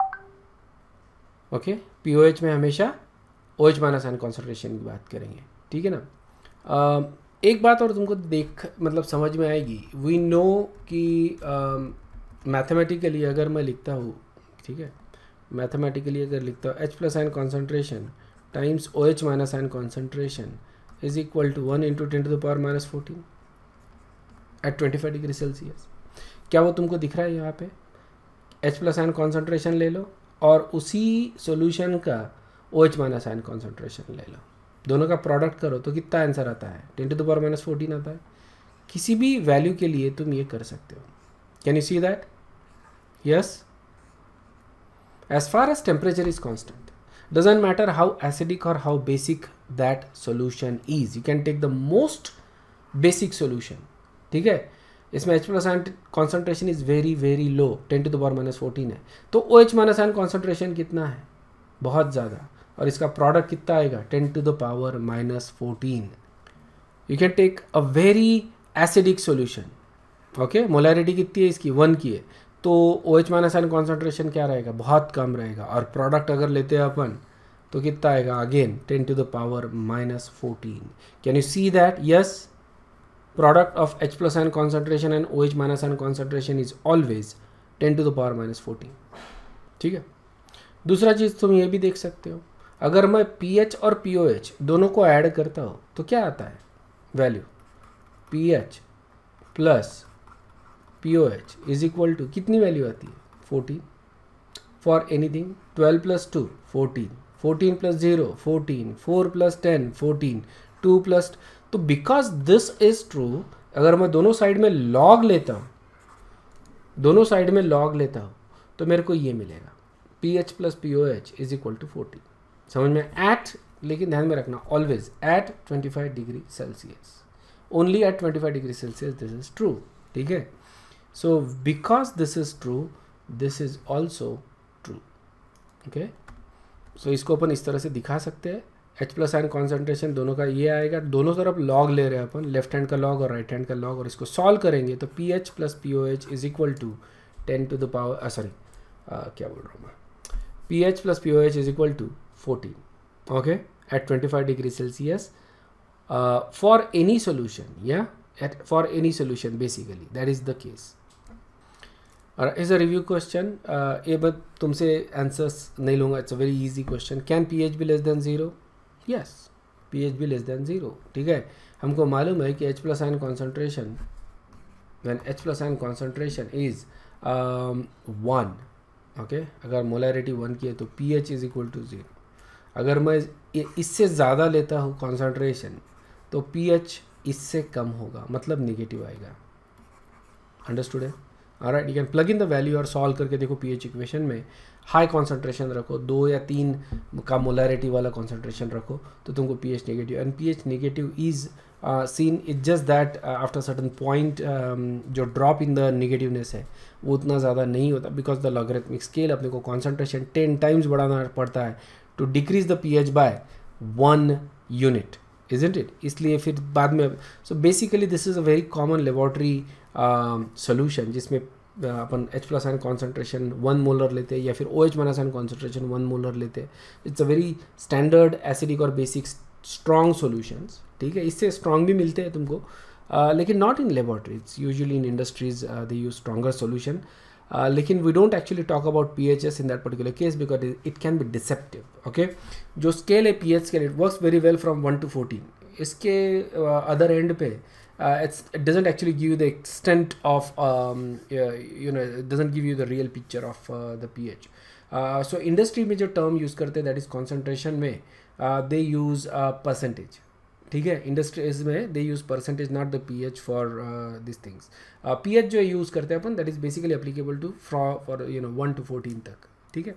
ओके पीओएच में हमेशा O H minus ion concentration की बात करेंगे ठीक है ना एक बात और तुमको देख मतलब समझ में आएगी वी नो कि मैथमेटिकली uh, अगर मैं लिखता हूँ ठीक है मैथमेटिकली अगर लिखता हूँ H plus ion concentration times O H minus ion concentration is equal to one into ten to the power minus fourteen at twenty five degree Celsius क्या वो तुमको दिख रहा है यहाँ पे एच प्लस आयन कॉन्सेंट्रेशन ले लो और उसी सॉल्यूशन का O H minus ion concentration ले लो दोनों का प्रोडक्ट करो तो कितना आंसर आता है ten to the minus fourteen आता है किसी भी वैल्यू के लिए तुम ये कर सकते हो can you see that yes as far as temperature is constant doesn't matter how acidic और how basic that solution is you can take the most basic solution ठीक है इसमें H plus ion concentration is very very low ten to the power minus fourteen है तो O H minus ion concentration कितना है बहुत ज़्यादा और इसका प्रोडक्ट कितना आएगा ten to the power minus fourteen you can take a very acidic solution okay molarity कितनी है इसकी वन की है तो O H minus ion concentration क्या रहेगा बहुत कम रहेगा और प्रोडक्ट अगर लेते हैं अपन तो कितना आएगा again ten to the power minus fourteen can you see that yes product of H plus ion concentration and OH minus ion concentration is always 10 to the power minus 14 ठीक है दूसरा चीज़ तुम ये भी देख सकते हो अगर मैं pH और pOH दोनों को ऐड करता हूँ तो क्या आता है value pH plus P O H is equal to कितनी वैल्यू आती है 14 for anything 12 plus two fourteen fourteen plus zero fourteen four plus ten fourteen two plus तो बिकॉज दिस इज ट्रू अगर मैं दोनों साइड में लॉग लेता हूँ दोनों साइड में लॉग लेता हूँ तो मेरे को ये मिलेगा P H plus P O H is equal to forty समझ में एट लेकिन ध्यान में रखना always at twenty five degree Celsius only at twenty five degree Celsius this is true ठीक है so because this is true this is also true okay so इसको अपन इस तरह से दिखा सकते हैं एच प्लस एन कॉन्सेंट्रेशन दोनों का ये आएगा दोनों तरफ लॉग ले रहे हैं अपन लेफ्ट हैंड का लॉग और राइट हैंड का लॉग और इसको सॉल्व करेंगे तो P H plus P O H is equal to ten to the power sorry क्या बोल रहा हूँ मैं P H plus P O H is equal to fourteen okay at twenty five degree Celsius for any solution या at for any solution basically that is the case और इज अ रिव्यू क्वेश्चन ये बट तुमसे आंसर्स नहीं लूँगा it's a very easy question can P H be less than zero yes P H be less than zero ठीक है हमको मालूम है कि H plus ion concentration when H plus ion concentration is one okay अगर मोलरिटी वन की है तो P H is equal to zero अगर मैं इससे ज़्यादा लेता हूँ कॉन्सेंट्रेशन तो पी एच इससे कम होगा मतलब निगेटिव आएगा अंडरस्टूड है right you can plug in the value और सॉल्व करके देखो पी एच इक्वेशन में हाई कॉन्सेंट्रेशन रखो दो या तीन का मोलारिटी वाला कॉन्सेंट्रेशन रखो तो तुमको P H negative and P H negative is seen it just that after certain point जो ड्रॉप इन द निगेटिवनेस है वो उतना ज़्यादा नहीं होता बिकॉज द लॉगरेथमिक स्केल अपने को कॉन्सेंट्रेशन टेन टाइम्स बढ़ाना पड़ता है to decrease the P H by one unit is it it इसलिए फिर बाद में so basically this is a very common laboratory solution जिसमें अपन H plus ion concentration one molar लेते या फिर O H minus ion concentration one molar लेते it's a very standard acidic और बेसिक स्ट्रॉन्ग सोल्यूशंस ठीक है इससे स्ट्रॉन्ग भी मिलते हैं तुमको लेकिन not in laboratories usually in industries they use stronger solution लेकिन we don't actually talk about P H S in that particular case because it can be deceptive okay जो स्केल है P H scale it work very well from one to fourteen इसके अदर एंड पे uh, it doesn't actually give you the extent of um, you know it doesn't give you the real picture of uh, the ph uh, so industry major term use करते that is concentration में uh, uh, they use percentage ठीक है इंडस्ट्रीज में they use percentage not the P H for this things P जो यूज़ करते हैं अपन that is basically applicable to fro for you know one to fourteen तक ठीक है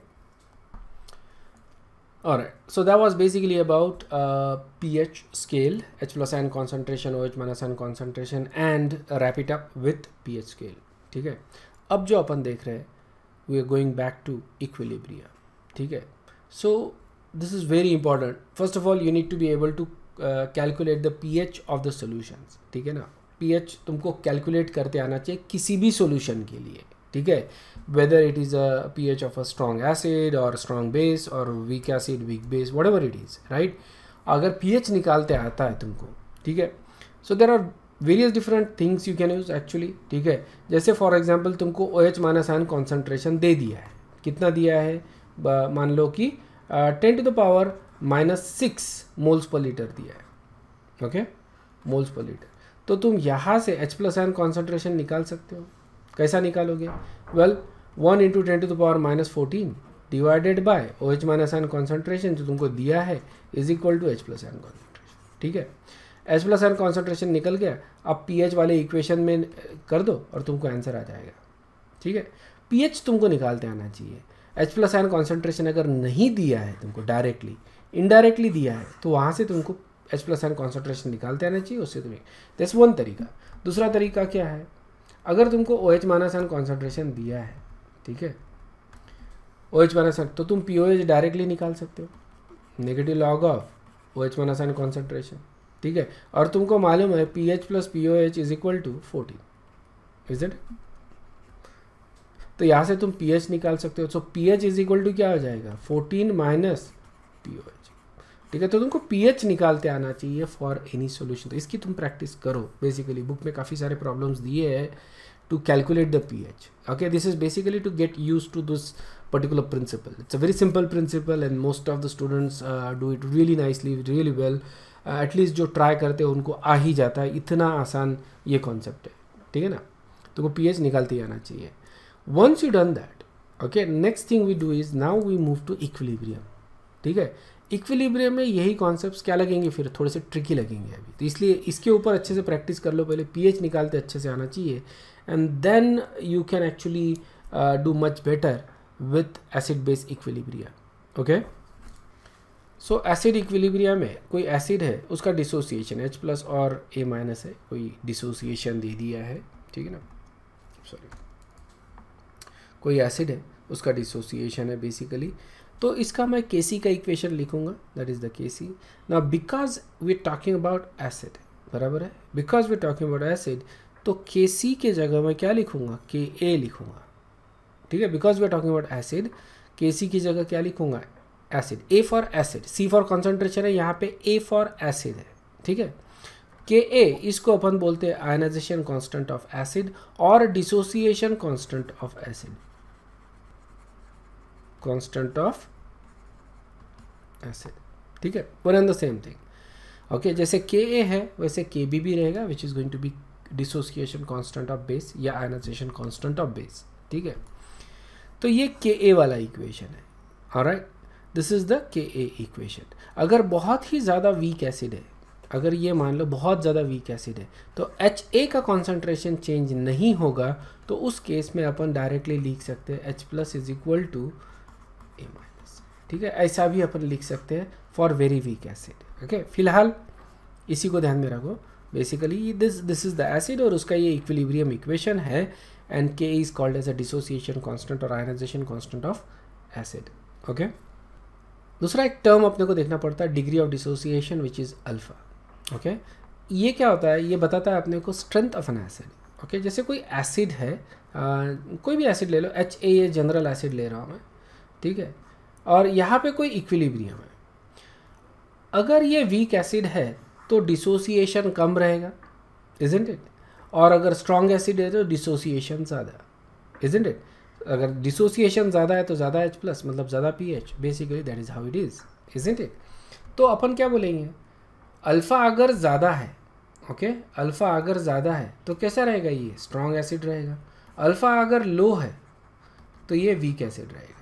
all right, so that was basically about uh, pH scale, H plus ion concentration, OH minus ion concentration, and wrap it up with pH scale. ठीक है अब जो अपन देख रहे हैं we are going back to equilibria ठीक है so this is very important first of all you need to be able to calculate the pH of the solutions ठीक है ना पीएच तुमको कैलकुलेट करते आना चाहिए किसी भी सॉल्यूशन के लिए ठीक है whether is a P H of a a acid और or बेस और weak acid weak base whatever it is right अगर पी एच निकालते आता है तुमको ठीक है so there are various different things you can use actually ठीक है जैसे फॉर एग्जाम्पल तुमको O H minus ion concentration दे दिया है कितना दिया है मान लो कि ten to the power minus six moles per litre दिया है ओके मोल्स पर लीटर तो तुम यहाँ से एच प्लस आयन कॉन्सेंट्रेशन निकाल सकते हो कैसा निकालोगे well one into ten to the power minus fourteen divided by O H minus ion concentration जो तुमको दिया है is equal to H plus ion concentration ठीक है एच प्लस एन कॉन्सेंट्रेशन निकल गया अब पी एच वाले इक्वेशन में कर दो और तुमको आंसर आ जाएगा ठीक है पी एच तुमको निकालते आना चाहिए एच प्लस एन कॉन्सेंट्रेशन अगर नहीं दिया है तुमको डायरेक्टली इनडायरेक्टली दिया है तो वहाँ से तुमको एच प्लस एन कॉन्सेंट्रेशन निकालते आना चाहिए उससे तुम्हें दस वन तरीका दूसरा तरीका क्या है अगर तुमको O H minus ion concentration दिया है ठीक है ओ एच माइनस एन तो तुम पी ओ एच डायरेक्टली निकाल सकते हो negative log of O H minus ion concentration ठीक है और तुमको मालूम है P H plus P O H is equal to fourteen is it तो यहाँ से तुम पी एच निकाल सकते हो so P H is equal to क्या हो जाएगा fourteen minus P O H ठीक है तो तुमको पीएच निकालते आना चाहिए फॉर एनी सोल्यूशन तो इसकी तुम प्रैक्टिस करो बेसिकली बुक में काफ़ी सारे प्रॉब्लम्स दिए हैं to calculate the pH okay this is basically to get use to this particular principle it's a very simple principle and most of the students do it really nicely really well at least जो ट्राई करते हैं उनको आ ही जाता है इतना आसान ये कॉन्सेप्ट है ठीक है ना तो पी एच निकालते ही आना चाहिए once you done that okay next thing we do is now we move to equilibrium ठीक है इक्विलिब्रियम में यही कॉन्सेप्ट क्या लगेंगे फिर थोड़े से ट्रिकी लगेंगे अभी तो इसलिए इसके ऊपर अच्छे से प्रैक्टिस कर लो पहले पीएच निकालते अच्छे से आना चाहिए and then you can actually do much better with acid base equilibria okay so acid equilibria में कोई एसिड है उसका डिसोसिएशन एच प्लस और ए माइनस है कोई डिसोसिएशन दे दिया है ठीक है ना सॉरी कोई एसिड है उसका डिसोसिएशन है बेसिकली तो इसका मैं के सी का इक्वेशन लिखूंगा that is the K C ना because we talking about acid बराबर है because we talking about acid तो के सी के जगह मैं क्या लिखूंगा के ए लिखूंगा ठीक है because we are talking about acid K C की जगह क्या लिखूंगा acid A for acid C for concentration है यहाँ पे ए फॉर एसिड है ठीक है के ए इसको अपन बोलते हैं आयनाइजेशन कांस्टेंट ऑफ एसिड और dissociation constant of acid constant of ऐसे ठीक है one and the same thing okay जैसे के ए है वैसे के बी भी रहेगा which is going to be dissociation constant of base या आयनाइजेशन कॉन्स्टेंट ऑफ बेस ठीक है तो ये के ए वाला इक्वेशन है और this is the K A equation अगर बहुत ही ज़्यादा वीक एसिड है अगर ये मान लो बहुत ज़्यादा वीक एसिड है तो एच ए का कॉन्सेंट्रेशन चेंज नहीं होगा तो उस केस में अपन डायरेक्टली लिख सकते हैं H plus is equal to A minus ठीक है ऐसा भी अपन लिख सकते हैं for very weak acid okay फिलहाल इसी को ध्यान में रखो basically this this is the acid और उसका ये इक्विलिब्रियम इक्वेशन है and K is called as a dissociation constant और ionisation constant of acid okay दूसरा एक टर्म अपने को देखना पड़ता है degree of dissociation which is alpha okay ये क्या होता है ये बताता है अपने को strength of an acid okay जैसे कोई एसिड है आ, कोई भी एसिड ले लो एच ए जनरल एसिड ले रहा हूँ मैं ठीक है और यहाँ पे कोई इक्विलिब्रियम है अगर ये वीक एसिड है तो डिसोसिएशन कम रहेगा इजेंट इट और अगर स्ट्रॉन्ग एसिड है तो डिसोसिएशन ज़्यादा इजेंट इट अगर डिसोसिएशन ज़्यादा है तो ज़्यादा एच प्लस मतलब ज़्यादा pH basically that is how it is isn't it तो अपन क्या बोलेंगे अल्फ़ा अगर ज़्यादा है ओके okay? अल्फ़ा अगर ज़्यादा है तो कैसा रहेगा ये स्ट्रॉन्ग एसिड रहेगा अल्फ़ा अगर लो है तो ये वीक एसिड रहेगा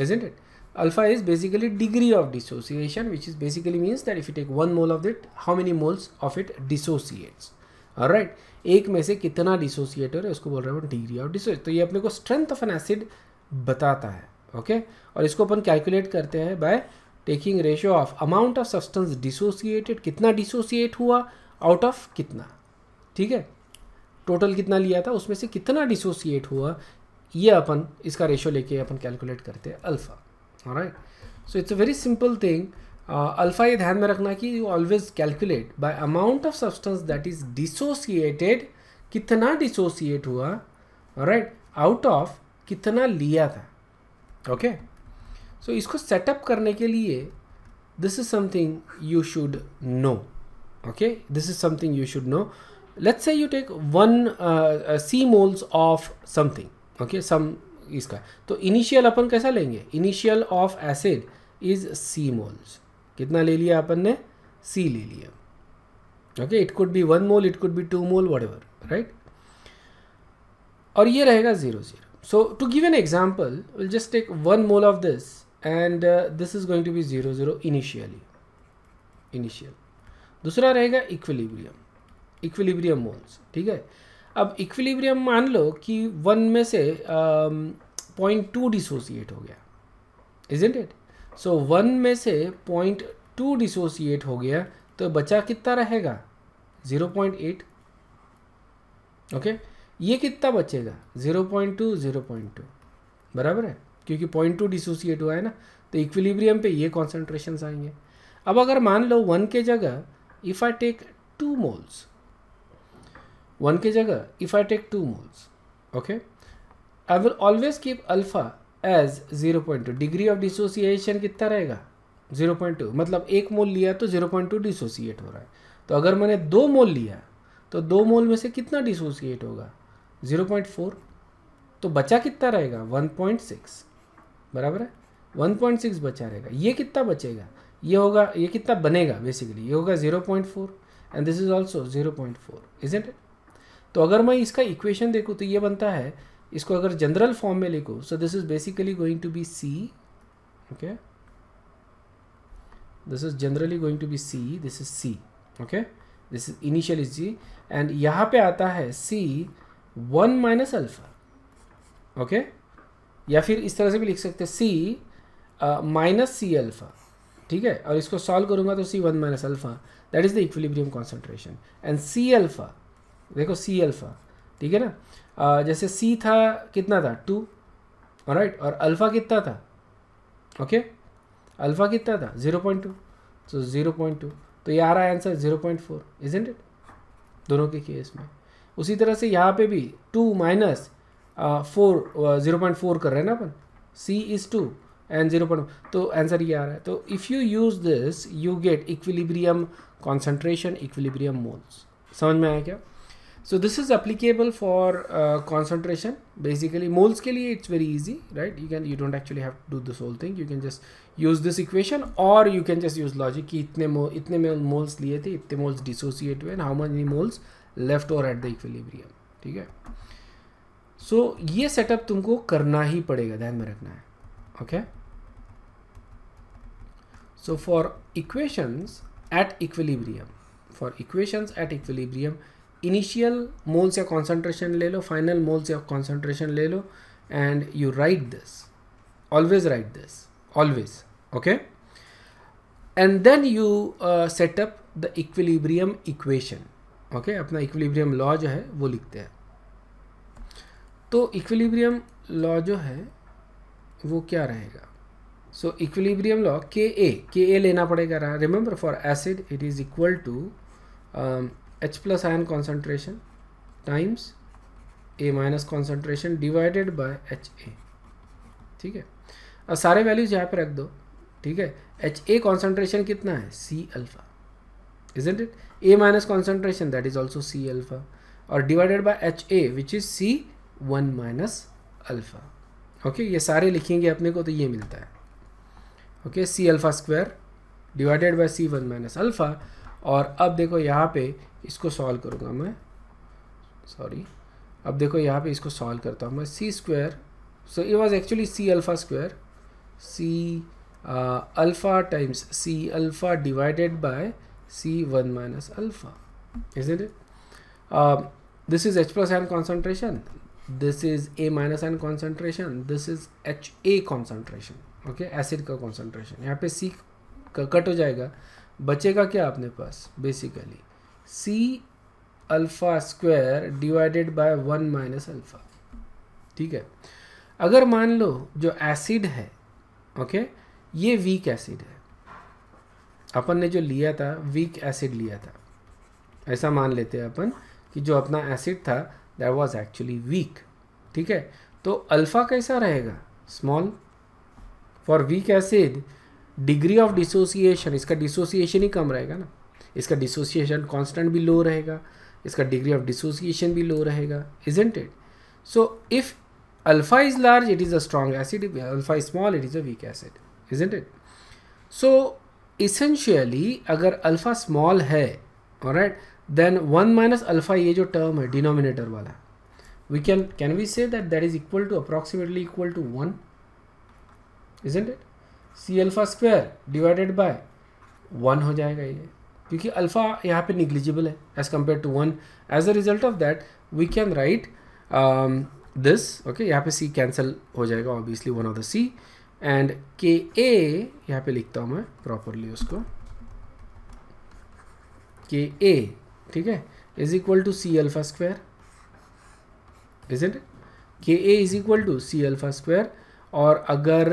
isn't it? Alpha is basically degree of dissociation, which is basically means that if you take one mole of it, how many moles of it dissociates? All right. एक में से कितना डिसोसिएट हो रहा है उसको बोल रहे हैं डिग्री ऑफ डिसोसिएट तो ये अपने को स्ट्रेंथ ऑफ एन एसिड बताता है ओके okay? और इसको अपन कैलकुलेट करते हैं by taking ratio of amount of substance dissociated कितना डिसोसिएट हुआ आउट ऑफ कितना ठीक है टोटल कितना लिया था उसमें से कितना डिसोसिएट हुआ ये अपन इसका रेशियो लेके अपन कैलकुलेट करते हैं alpha right so it's a very simple thing alpha ये ध्यान में रखना कि you always calculate by amount of substance that is dissociated कितना डिसोसिएट हुआ राइट आउट ऑफ कितना लिया था ओके okay? सो so, इसको सेटअप करने के लिए this is something you should know okay this is something you should know let's say you take one C moles of something okay सम इसका तो इनिशियल अपन कैसा लेंगे initial of acid is C moles कितना ले लिया अपन ने सी ले लिया okay it could be one mole it could be two mole what right और ये रहेगा zero zero so to give an example will just take one mole of this and this is going to be zero zero initially initial दूसरा रहेगा इक्विलिब्रियम इक्विलिब्रियम मोल्स ठीक है अब इक्विलिब्रियम मान लो कि वन में से पॉइंट टू डिसोसिएट हो गया इजेंट इट सो वन में से पॉइंट टू डिसोसिएट हो गया तो बचा कितना रहेगा ज़ीरो पॉइंट एट ओके ये कितना बचेगा zero point two zero point two बराबर है क्योंकि पॉइंट टू डिसोसिएट हुआ है ना तो इक्विलिब्रियम पे ये कॉन्सेंट्रेशन आएंगे अब अगर मान लो वन के जगह if I take two moles one के जगह if I take two moles okay I will always keep alpha as zero point two degree of dissociation कितना रहेगा जीरो पॉइंट टू मतलब एक मोल लिया तो जीरो पॉइंट टू डिसोसिएट हो रहा है तो अगर मैंने दो मोल लिया तो दो मोल में से कितना डिसोसिएट होगा जीरो पॉइंट फोर तो बचा कितना रहेगा वन पॉइंट सिक्स बराबर है वन पॉइंट सिक्स बचा रहेगा ये कितना बचेगा ये होगा ये कितना बनेगा बेसिकली ये होगा zero point four and this is also zero point four is it तो अगर मैं इसका इक्वेशन देखूँ तो ये बनता है इसको अगर जनरल फॉर्म में लिखो so this is basically going to be C okay this is generally going to be C this is C okay this is initial is G and यहाँ पे आता है C one minus alpha okay या फिर इस तरह से भी लिख सकते हैं सी माइनस सी अल्फा ठीक है और इसको सॉल्व करूंगा तो C one minus alpha that is the equilibrium concentration and C alpha देखो सी अल्फ़ा ठीक है ना जैसे सी था कितना था टू राइट और अल्फ़ा कितना था ओके अल्फ़ा कितना था zero point two so zero point two तो ये आ रहा है answer zero point four is it दोनों के केस में उसी तरह से यहाँ पे भी two minus four zero point four कर रहे हैं ना अपन C is two and zero point तो आंसर ये आ रहा है तो if you use this you get equilibrium concentration equilibrium moles समझ में आया क्या so this is applicable for concentration basically moles के लिए it's very easy right you can you don't actually have to do this whole thing you can just use this equation और you can just use logic कि इतने मोल इतने मोल्स लिए थे इतने मोल्स डिसोसिएट हुए हाउ मनी मोल्स लेफ्ट और एट द इक्वेलिब्रियम ठीक है सो so, ये सेटअप तुमको करना ही पड़ेगा ध्यान में रखना है okay so for equations at equilibrium for equations at equilibrium initial moles या कॉन्सेंट्रेशन ले लो फाइनल मोल्स या कॉन्सेंट्रेशन ले लो and you write this always write this always okay and then you set up the equilibrium equation okay अपना इक्विलिब्रियम लॉ जो है वो लिखते हैं तो इक्विलिब्रियम लॉ जो है वो क्या रहेगा सो इक्विलिब्रियम लॉ के ए के ए लेना पड़ेगा रहा remember for acid it is equal to H plus ion concentration times A minus concentration divided by H A ठीक है अब सारे वैल्यूज यहाँ पे रख दो ठीक है एच ए कॉन्सेंट्रेशन कितना है C alpha is it A minus concentration that is also C alpha और divided by H A which is C one minus alpha okay ये सारे लिखेंगे अपने को तो ये मिलता है okay C alpha square divided by C one minus alpha और अब देखो यहाँ पे इसको सॉल्व करूँगा मैं सॉरी अब देखो यहाँ पे इसको सॉल्व करता हूँ मैं C square so it was actually C alpha square C alpha times C alpha divided by C one minus alpha is it this is H plus plus concentration this is A minus minus concentration this is H A concentration okay acid का कॉन्सेंट्रेशन यहाँ पे सी कट हो जाएगा बचेगा क्या अपने पास basically C alpha square divided by one minus alpha ठीक है अगर मान लो जो एसिड है ओके ये वीक एसिड है अपन ने जो लिया था वीक एसिड लिया था ऐसा मान लेते हैं अपन कि जो अपना एसिड था दैट वाज एक्चुअली वीक ठीक है तो अल्फ़ा कैसा रहेगा small for weak acid degree of dissociation इसका डिसोसिएशन ही कम रहेगा ना इसका डिसोसिएशन कॉन्स्टेंट भी लो रहेगा इसका डिग्री ऑफ डिसोसिएशन भी लो रहेगा isn't it so if alpha is large it is a strong acid alpha small it is a weak acid isn't it so essentially अगर अल्फा स्मॉल है right then one minus alpha ये जो टर्म है डिनोमिनेटर वाला we can can we say that that is equal to approximately equal to one isn't it C alpha square divided by one हो जाएगा ये क्योंकि अल्फ़ा यहाँ पे निग्लिजिबल है as compare to one as a result of that we can write this okay यहाँ पे सी कैंसिल हो जाएगा obviously one of the C and K A यहाँ पे लिखता हूँ मैं प्रॉपरली उसको के ए ठीक है is equal to C alpha square is it K A is equal to C alpha square और अगर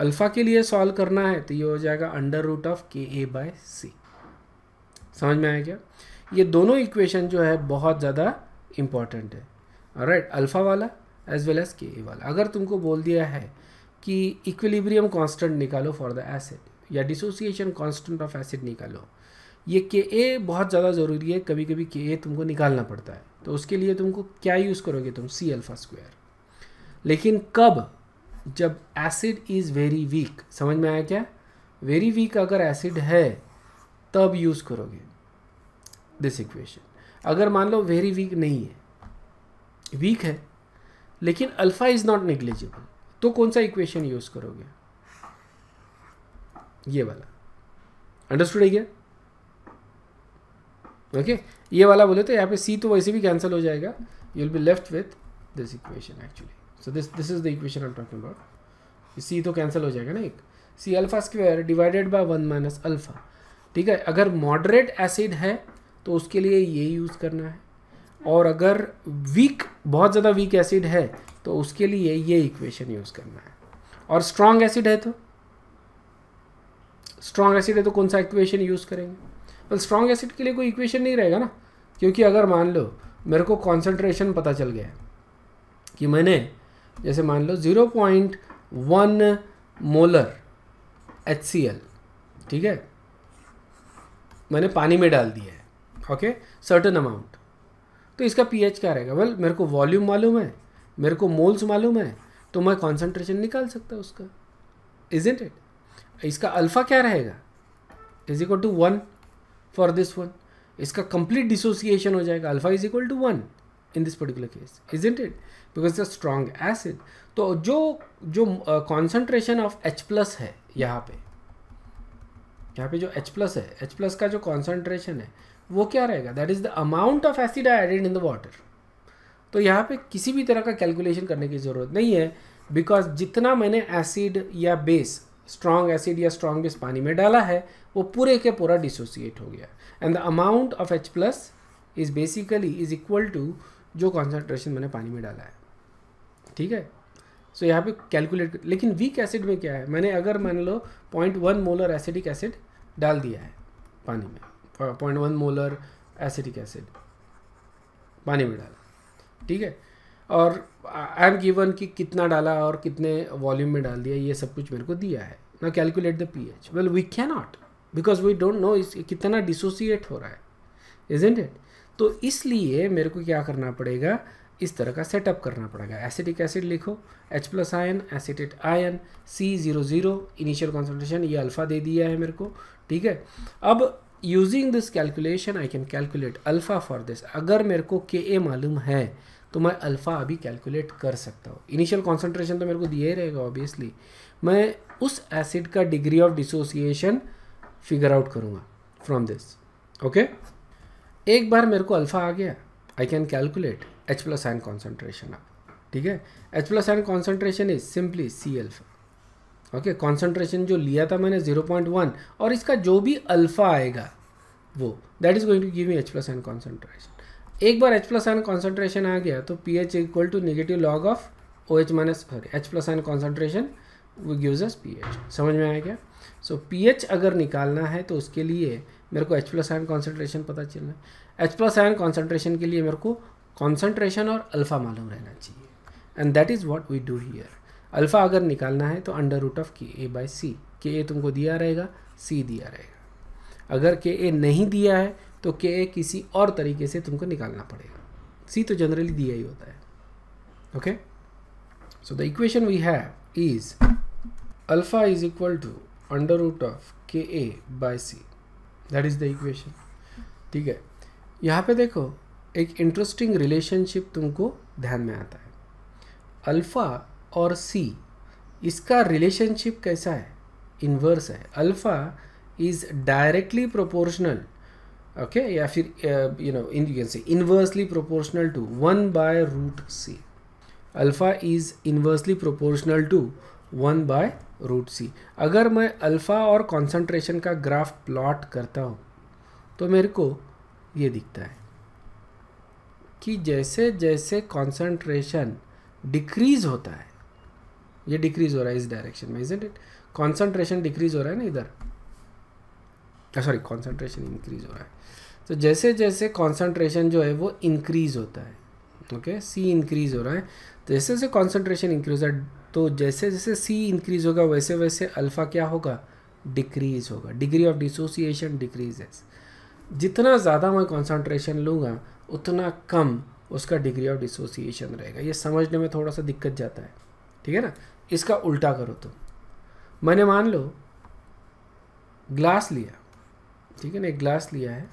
अल्फ़ा um, के लिए सॉल्व करना है तो ये हो जाएगा under root of K a bye सी समझ में आया क्या ये दोनों इक्वेशन जो है बहुत ज़्यादा इम्पॉर्टेंट है राइट अल्फ़ा वाला as well as K A वाला अगर तुमको बोल दिया है कि इक्विलिब्रियम कांस्टेंट निकालो फॉर द एसिड या डिसोसिएशन कांस्टेंट ऑफ एसिड निकालो ये के ए बहुत ज़्यादा ज़रूरी है कभी कभी के ए तुमको निकालना पड़ता है तो उसके लिए तुमको क्या यूज़ करोगे तुम सी अल्फ़ा स्क्वायर लेकिन कब जब एसिड इज़ वेरी वीक समझ में आया क्या वेरी वीक अगर एसिड है तब यूज़ करोगे दिस इक्वेशन अगर मान लो वेरी वीक नहीं है वीक है लेकिन अल्फा इज नॉट नेग्लिजिबल तो कौन सा इक्वेशन यूज करोगे ये वाला अंडरस्टूड है क्या ओके ये वाला बोले तो यहाँ पे सी तो वैसे भी कैंसिल हो जाएगा you will be left with this equation actually so this this is the equation I am talking about C तो कैंसिल हो जाएगा ना एक C alpha square divided by one minus alpha ठीक है अगर मॉडरेट एसिड है तो उसके लिए ये यूज़ करना है और अगर वीक बहुत ज़्यादा वीक एसिड है तो उसके लिए ये इक्वेशन यूज़ करना है और स्ट्रॉन्ग एसिड है तो स्ट्रॉन्ग एसिड है तो कौन सा इक्वेशन यूज़ करेंगे पर स्ट्रॉन्ग एसिड के लिए कोई इक्वेशन नहीं रहेगा ना क्योंकि अगर मान लो मेरे को कॉन्सेंट्रेशन पता चल गया कि मैंने जैसे मान लो zero point one molar H C L ठीक है मैंने पानी में डाल दिया है ओके सर्टन अमाउंट तो इसका पीएच क्या रहेगा वेल मेरे को वॉल्यूम मालूम है मेरे को मोल्स मालूम है तो मैं कॉन्सेंट्रेशन निकाल सकता हूँ उसका इज इट इसका अल्फ़ा क्या रहेगा is equal to one for this one इसका कंप्लीट डिसोसिएशन हो जाएगा alpha is equal to one in this particular case is it it because a strong acid तो जो जो कॉन्सेंट्रेशन ऑफ एच प्लस है यहाँ पे यहाँ पे जो एच प्लस है एच प्लस का जो कॉन्सेंट्रेशन है वो क्या रहेगा that is the amount of acid I added in the water तो यहाँ पे किसी भी तरह का कैलकुलेशन करने की ज़रूरत नहीं है बिकॉज जितना मैंने एसिड या बेस स्ट्रॉन्ग एसिड या स्ट्रॉन्ग बेस पानी में डाला है वो पूरे के पूरा डिसोसिएट हो गया and the amount of H plus is basically is equal to जो कॉन्सेंट्रेशन मैंने पानी में डाला है ठीक है सो so, यहाँ पे कैलकुलेट लेकिन वीक एसिड में क्या है मैंने अगर मान लो point one molar acidic acid डाल दिया है पानी में point one molar acetic acid पानी में डाला ठीक है और आई एम गिवन कि कितना डाला और कितने वॉल्यूम में डाल दिया ये सब कुछ मेरे को दिया है ना calculate the P H well we can not because we don't know इस कितना डिसोसिएट हो रहा है इंट इट तो इसलिए मेरे को क्या करना पड़ेगा इस तरह का सेटअप करना पड़ेगा एसिडिक एसिड लिखो H plus ion acetate ion C zero zero initial concentration ये अल्फ़ा दे दिया है मेरे को ठीक है अब using this calculation I can calculate alpha for this अगर मेरे को के ए मालूम है तो मैं अल्फ़ा अभी कैलकुलेट कर सकता हूँ इनिशियल कॉन्सेंट्रेशन तो मेरे को दिए रहेगा ऑब्वियसली मैं उस एसिड का degree of dissociation figure out करूँगा फ्रॉम दिस ओके एक बार मेरे को अल्फ़ा आ गया I can calculate H plus ion concentration आप ठीक है H plus ion concentration is simply C alpha okay okay, concentration जो लिया था मैंने 0.1 और इसका जो भी अल्फ़ा आएगा वो that is going to give me H plus ion concentration एक बार एच प्लस एन कॉन्सेंट्रेशन आ गया तो P H equal to negative log of O H minus sorry H plus ion concentration वो गिवज एस पी एच समझ में आया क्या सो पी एच अगर निकालना है तो उसके लिए मेरे को एच प्लस एन कॉन्सेंट्रेशन पता चलना है एच प्लस एन कॉन्सेंट्रेशन के लिए मेरे को कॉन्सेंट्रेशन और अल्फ़ा मालूम रहना चाहिए and that is what we do here alpha अगर निकालना है तो under root of K a by सी के ए तुमको दिया रहेगा सी दिया रहेगा अगर के ए नहीं दिया है तो के ए किसी और तरीके से तुमको निकालना पड़ेगा सी तो जनरली दिया ही होता है okay so the equation we have is alpha is equal to under root of K a by C that is the equation ठीक है यहाँ पे देखो एक इंटरेस्टिंग रिलेशनशिप तुमको ध्यान में आता है अल्फ़ा और सी इसका रिलेशनशिप कैसा है इन्वर्स है alpha is directly proportional okay या फिर you know in you can say inversely proportional to one by root C alpha is inversely proportional to one by root C अगर मैं अल्फ़ा और कॉन्सेंट्रेशन का ग्राफ प्लॉट करता हूँ तो मेरे को ये दिखता है कि जैसे जैसे कॉन्सेंट्रेशन डिक्रीज होता है ये डिक्रीज हो रहा है इस डायरेक्शन में इजेंट इट कॉन्सेंट्रेशन डिक्रीज हो रहा है ना इधर सॉरी कॉन्सेंट्रेशन इंक्रीज हो रहा है तो जैसे जैसे कॉन्सेंट्रेशन जो है वो इंक्रीज होता है ओके सी इंक्रीज हो रहा है तो जैसे जैसे कॉन्सेंट्रेशन इंक्रीज है तो जैसे जैसे सी इंक्रीज होगा वैसे वैसे अल्फ़ा क्या होगा डिक्रीज होगा डिग्री ऑफ डिसोसिएशन डिक्रीजेस जितना ज़्यादा मैं कॉन्सेंट्रेशन लूँगा उतना कम उसका डिग्री ऑफ डिसोसिएशन रहेगा ये समझने में थोड़ा सा दिक्कत जाता है ठीक है ना इसका उल्टा करो तो मैंने मान लो ग्लास लिया ठीक है ना एक ग्लास लिया है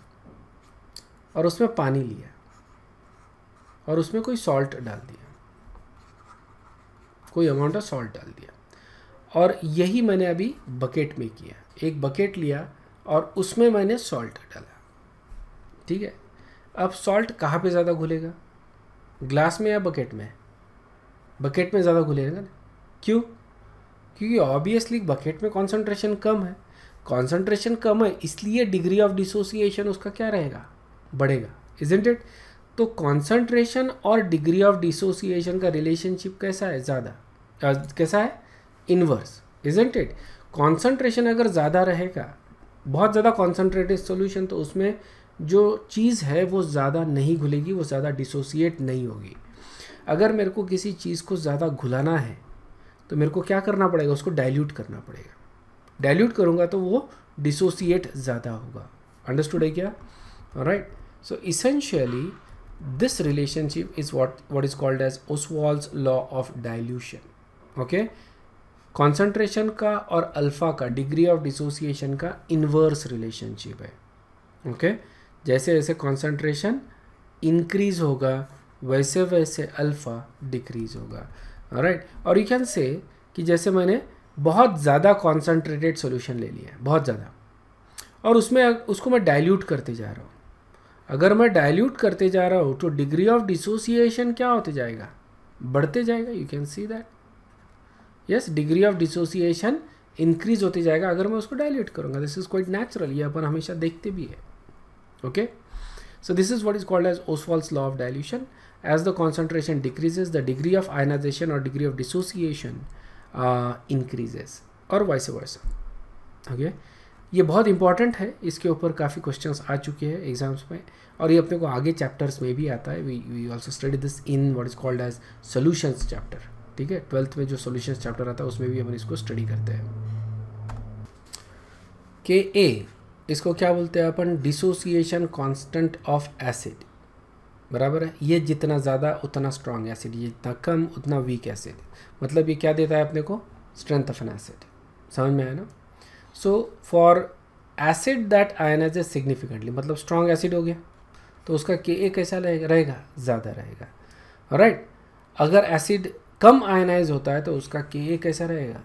और उसमें पानी लिया और उसमें कोई सॉल्ट डाल दिया कोई अमाउंट ऑफ सॉल्ट डाल दिया और यही मैंने अभी बकेट में किया एक बकेट लिया और उसमें मैंने सॉल्ट डाला ठीक है अब सॉल्ट कहाँ पे ज़्यादा घुलेगा ग्लास में या बकेट में बकेट में ज़्यादा घुलेगा ना क्यों क्योंकि ऑब्वियसली बकेट में कॉन्सेंट्रेशन कम है कॉन्सेंट्रेशन कम है इसलिए डिग्री ऑफ डिसोसिएशन उसका क्या रहेगा बढ़ेगा इजेंट इट तो कॉन्सेंट्रेशन और डिग्री ऑफ डिसोसिएशन का रिलेशनशिप कैसा है ज़्यादा कैसा है इनवर्स इजेंट इट कॉन्सेंट्रेशन अगर ज़्यादा रहेगा बहुत ज़्यादा कॉन्सेंट्रेटेड सोल्यूशन तो उसमें जो चीज़ है वो ज़्यादा नहीं घुलेगी वो ज़्यादा डिसोसिएट नहीं होगी अगर मेरे को किसी चीज़ को ज़्यादा घुलाना है तो मेरे को क्या करना पड़ेगा उसको डाइल्यूट करना पड़ेगा डाइल्यूट करूँगा तो वो डिसोसिएट ज़्यादा होगा अंडरस्टूड है क्या right so essentially this relationship is what what is called as Ostwald's law of dilution okay concentration का और अल्फा का डिग्री ऑफ डिसोसिएशन का इन्वर्स रिलेशनशिप है ओके okay? जैसे जैसे कॉन्सेंट्रेशन इंक्रीज होगा वैसे वैसे अल्फा डिक्रीज होगा राइट और यू कैन से कि जैसे मैंने बहुत ज़्यादा कॉन्सनट्रेटेड सोल्यूशन ले लिया है बहुत ज़्यादा और उसमें उसको मैं डायल्यूट करते जा रहा हूँ अगर मैं डायल्यूट करते जा रहा हूँ तो डिग्री ऑफ डिसोसिएशन क्या होते जाएगा बढ़ते जाएगा you can see that yes degree of dissociation increase होते जाएगा अगर मैं उसको डायल्यूट करूँगा दिस इज़ क्वाइट नेचुरल ये अपन हमेशा देखते भी है okay so this is what is called as Ostwald's law of dilution as the concentration decreases the degree of ionization or degree of dissociation uh, increases और वाइस versa ओके ये बहुत इंपॉर्टेंट है इसके ऊपर काफ़ी क्वेश्चंस आ चुके हैं एग्जाम्स में और ये अपने को आगे चैप्टर्स में भी आता है we we also study this in what is called as solutions chapter ठीक है ट्वेल्थ में जो सॉल्यूशंस चैप्टर आता है उसमें भी हम इसको स्टडी करते हैं के ए इसको क्या बोलते हैं अपन डिसोसिएशन कॉन्स्टेंट ऑफ एसिड बराबर है ये जितना ज़्यादा उतना स्ट्रॉन्ग एसिड ये जितना कम उतना वीक एसिड मतलब ये क्या देता है अपने को स्ट्रेंथ ऑफ एन एसिड समझ में आया ना so for acid that ionize significantly मतलब स्ट्रॉन्ग एसिड हो गया तो उसका के ए कैसा रहेगा ज़्यादा रहेगा राइट अगर एसिड कम आयनाइज होता है तो उसका के ए कैसा रहेगा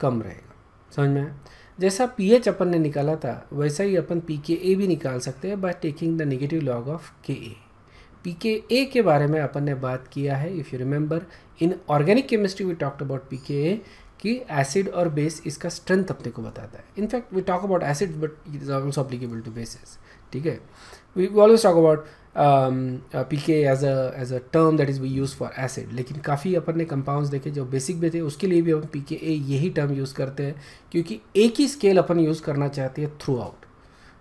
कम रहेगा समझ में आया जैसा एच अपन ने निकाला था वैसा ही अपन पी के ए भी निकाल सकते हैं by taking the negative log of K a P K a के बारे में अपन ने बात किया है if you remember in organic chemistry we talked about p K a कि एसिड और बेस इसका स्ट्रेंथ अपने को बताता है in fact we talk about acid but it is also applicable to bases ठीक है we always talk about p K as a as a term that is we use for acid लेकिन काफ़ी अपन ने कंपाउंड्स देखे जो बेसिक भी थे उसके लिए भी हम पी के ए यही टर्म यूज़ करते हैं क्योंकि एक ही स्केल अपन यूज़ करना चाहते हैं throughout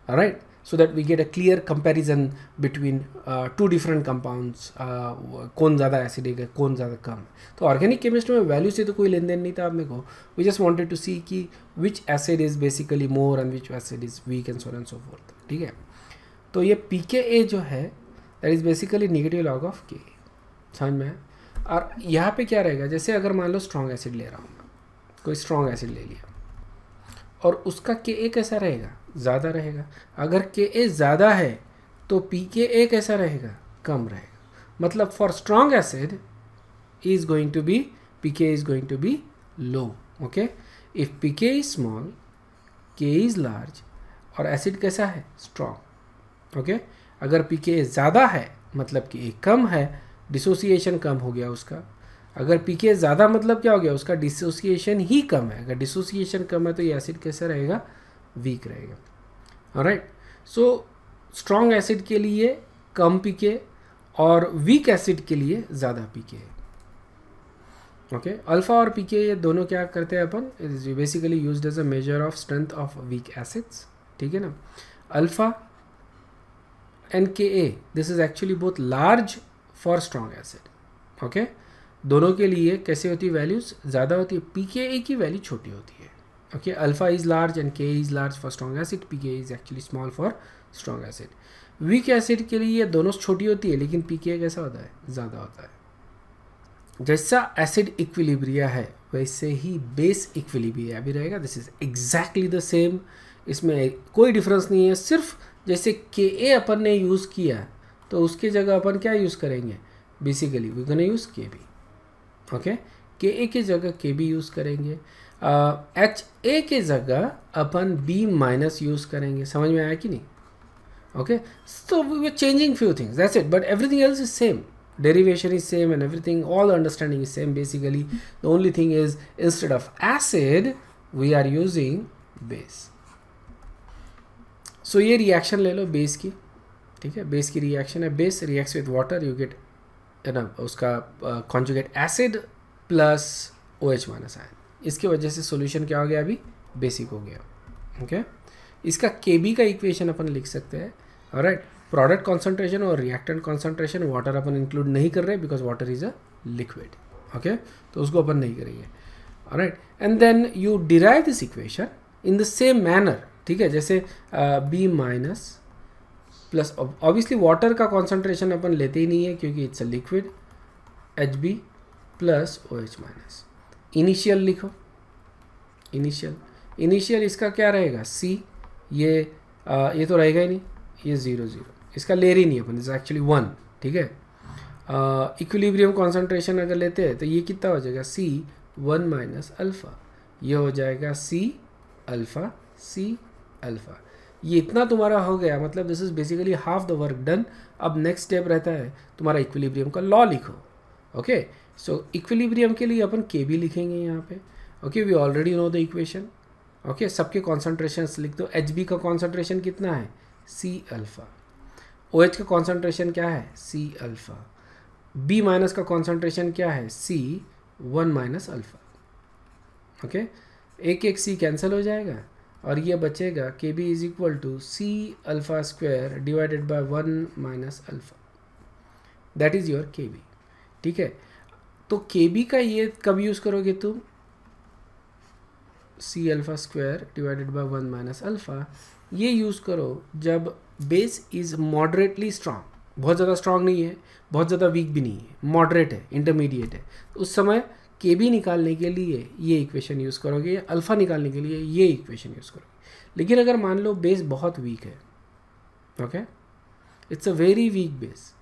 right so that we get a clear comparison between uh, two different compounds uh, कौन ज़्यादा एसिडिक है कौन ज़्यादा कम है तो ऑर्गेनिक केमिस्ट्री में वैल्यू से तो कोई लेन देन नहीं था मेरे को we just wanted to see कि which acid is basically more and which acid is weak and so and so forth ठीक है तो ये पी के ए जो है that is basically negative log of K समझ में और यहाँ पे क्या रहेगा जैसे अगर मान लो स्ट्रॉन्ग एसिड ले रहा हूँ कोई स्ट्रॉन्ग एसिड ले लिया और उसका के ए कैसा रहेगा ज़्यादा रहेगा अगर के ए ज़्यादा है तो पी के ए कैसा रहेगा कम रहेगा मतलब for strong acid is going to be p K is going to be low okay if p K is small K is large और एसिड कैसा है स्ट्रॉन्ग ओके okay? अगर पी के ज़्यादा है मतलब कि ए कम है डिसोसिएशन कम हो गया उसका अगर पी के ज़्यादा मतलब क्या हो गया उसका डिसोसिएशन ही कम है अगर डिसोसिएशन कम है तो ये एसिड कैसा रहेगा वीक रहेगा राइट सो स्ट्रॉन्ग एसिड के लिए कम पीके और वीक एसिड के लिए ज़्यादा पीके है ओके अल्फा और पीके ये दोनों क्या करते हैं अपन it is basically use as a measure of strength of weak acids ठीक है ना alpha and K a this is actually बहुत large for strong acid okay दोनों के लिए कैसे होती है वैल्यूज़ ज़्यादा होती है पी ए की वैल्यू छोटी होती है okay alpha is large and k is large for strong acid pk is actually small for strong acid weak acid के लिए ये दोनों छोटी होती है लेकिन पी कैसा होता है ज़्यादा होता है जैसा एसिड इक्विलिब्रिया है वैसे ही बेस इक्विलिब्रिया भी रहेगा this is exactly the same इसमें कोई डिफरेंस नहीं है सिर्फ जैसे के ए अपन ने यूज़ किया तो उसके जगह अपन क्या यूज़ करेंगे basically we gonna use K b okay K a के जगह के बी यूज़ करेंगे एच uh, ए के जगह अपन बी माइनस यूज करेंगे समझ में आया कि नहीं okay so we are changing few things that's it but everything else is same derivation is same and everything all understanding is same basically the only thing is instead of acid we are using base so ये रिएक्शन ले लो बेस की ठीक है बेस की रिएक्शन है base react with water you get है ना उसका conjugate acid plus O H minus ion इसके वजह से सोल्यूशन क्या हो गया अभी बेसिक हो गया ओके okay? इसका के बी का इक्वेशन अपन लिख सकते हैं राइट प्रोडक्ट कॉन्सेंट्रेशन और रिएक्टेंट कॉन्सेंट्रेशन वाटर अपन इंक्लूड नहीं कर रहे because water is a liquid okay तो उसको अपन नहीं करेंगे right and then you derive this equation in the same manner ठीक है जैसे B minus plus obviously water का कॉन्सेंट्रेशन अपन लेते ही नहीं है क्योंकि it's a liquid H B plus O H minus initial लिखो इनिशियल इनिशियल इसका क्या रहेगा सी ये आ, ये तो रहेगा ही नहीं ये ज़ीरो ज़ीरो इसका ले ही नहीं अपन इज एक्चुअली वन ठीक है इक्विलिब्रियम कॉन्सेंट्रेशन अगर लेते हैं तो ये कितना हो जाएगा सी वन माइनस अल्फ़ा ये हो जाएगा सी अल्फ़ा सी अल्फ़ा ये इतना तुम्हारा हो गया मतलब this is basically half the work done अब नेक्स्ट स्टेप रहता है तुम्हारा इक्विलिब्रियम का लॉ लिखो ओके okay? सो इक्विलिब्रियम के लिए अपन के बी लिखेंगे यहाँ पे okay we already know the equation okay सबके कॉन्सेंट्रेशन लिख दो एच बी का कॉन्सेंट्रेशन कितना है सी अल्फ़ा ओ एच का कॉन्सेंट्रेशन क्या है सी अल्फ़ा बी माइनस का कॉन्सेंट्रेशन क्या है C one minus alpha okay एक एक सी कैंसिल हो जाएगा और ये बचेगा K B is equal to C alpha square divided by one minus alpha that is your K b ठीक है तो के बी का ये कब यूज़ करोगे तुम C alpha square divided by one minus alpha ये यूज़ करो जब बेस इज़ मॉडरेटली स्ट्रांग बहुत ज़्यादा स्ट्रांग नहीं है बहुत ज़्यादा वीक भी नहीं है मॉडरेट है इंटरमीडिएट है तो उस समय के बी निकालने के लिए ये इक्वेशन यूज़ करोगे या अल्फ़ा निकालने के लिए ये इक्वेशन यूज़ करोगे लेकिन अगर मान लो बेस बहुत वीक है okay it's a very weak base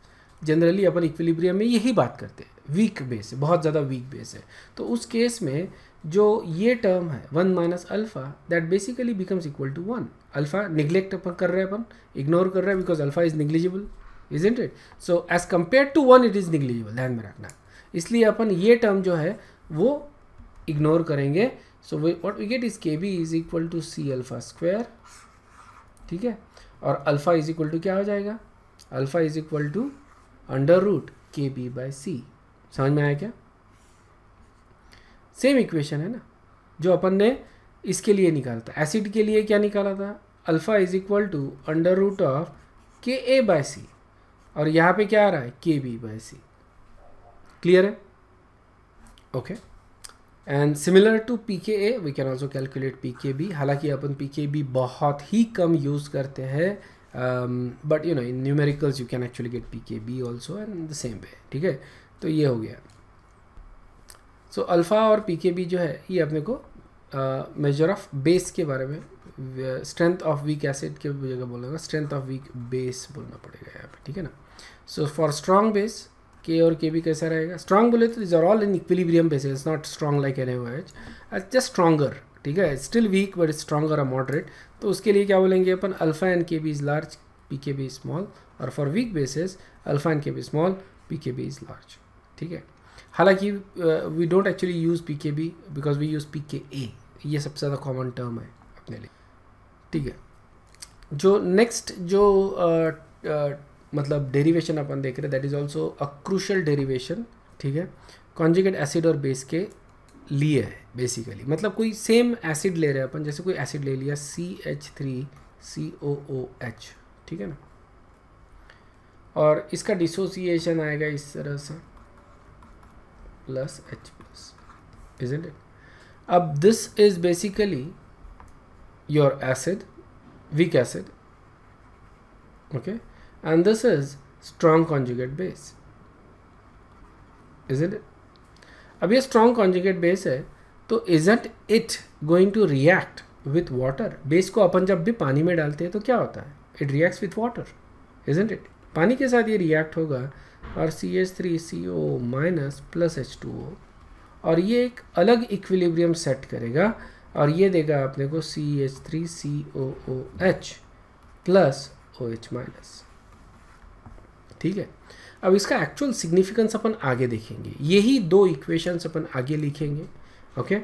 generally अपन इक्विलिब्रियम में यही बात करते हैं वीक बेस है बहुत ज़्यादा वीक बेस है तो उस केस में जो ये टर्म है one minus alpha that basically becomes equal to one alpha neglect अपन कर रहे हैं अपन इग्नोर कर रहे हैं because alpha is negligible isn't it so as compare to one it is negligible ध्यान में रखना इसलिए अपन ये टर्म जो है वो इग्नोर करेंगे so what we get is K B is equal to C alpha square ठीक है और अल्फ़ा इज इक्वल टू क्या हो जाएगा alpha is equal to under root K b by C समझ में आया क्या सेम इक्वेशन है ना जो अपन ने इसके लिए निकाला था एसिड के लिए क्या निकाला था alpha is equal to under root of K a bye सी और यहाँ पे क्या आ रहा है K b by C clear है okay and similar to p K a we can also calculate p K b हालांकि अपन पी के बी बहुत ही कम यूज़ करते हैं but you know in numericals you can actually get p K b also and the same way ठीक है तो ये हो गया सो so, अल्फ़ा और पी के बी जो है ये अपने को मेजर ऑफ बेस के बारे में स्ट्रेंथ ऑफ वीक एसिड के जगह बोलेगा स्ट्रेंथ ऑफ वीक बेस बोलना पड़ेगा यहाँ पे ठीक है ना सो फॉर स्ट्रॉन्ग बेस के और के बी कैसा रहेगा स्ट्रांग बोले तो is are all in equilibrium base is not strong like an average as just stronger ठीक है still weak but stronger a moderate तो उसके लिए क्या बोलेंगे अपन alpha and K B is large p K b small और for weak bases alpha and K b small p K B is large ठीक है हालांकि we don't actually use p K b because we use p K a ये सबसे ज़्यादा कॉमन टर्म है अपने लिए ठीक है जो नेक्स्ट जो uh, uh, मतलब डेरिवेशन अपन देख रहे हैं that is also a crucial derivation ठीक है कॉन्जिगेट एसिड और बेस के लिए है बेसिकली मतलब कोई सेम एसिड ले रहे हैं अपन जैसे कोई एसिड ले लिया C H three C O O H ठीक है ना और इसका डिसोसिएशन आएगा इस तरह से plus H plus isn't it अब this is basically your acid weak acid okay and this is strong conjugate base isn't it अब ये strong conjugate base है तो isn't it going to react with water base को अपन जब भी पानी में डालते हैं तो क्या होता है it reacts with water isn't it पानी के साथ ये react होगा और C H three C O minus plus H two O और ये एक अलग इक्विलिब्रियम सेट करेगा और ये देगा आपने को C H three C O O H plus O H minus ठीक है अब इसका एक्चुअल सिग्निफिकेंस अपन आगे देखेंगे यही दो इक्वेशंस अपन आगे लिखेंगे ओके okay?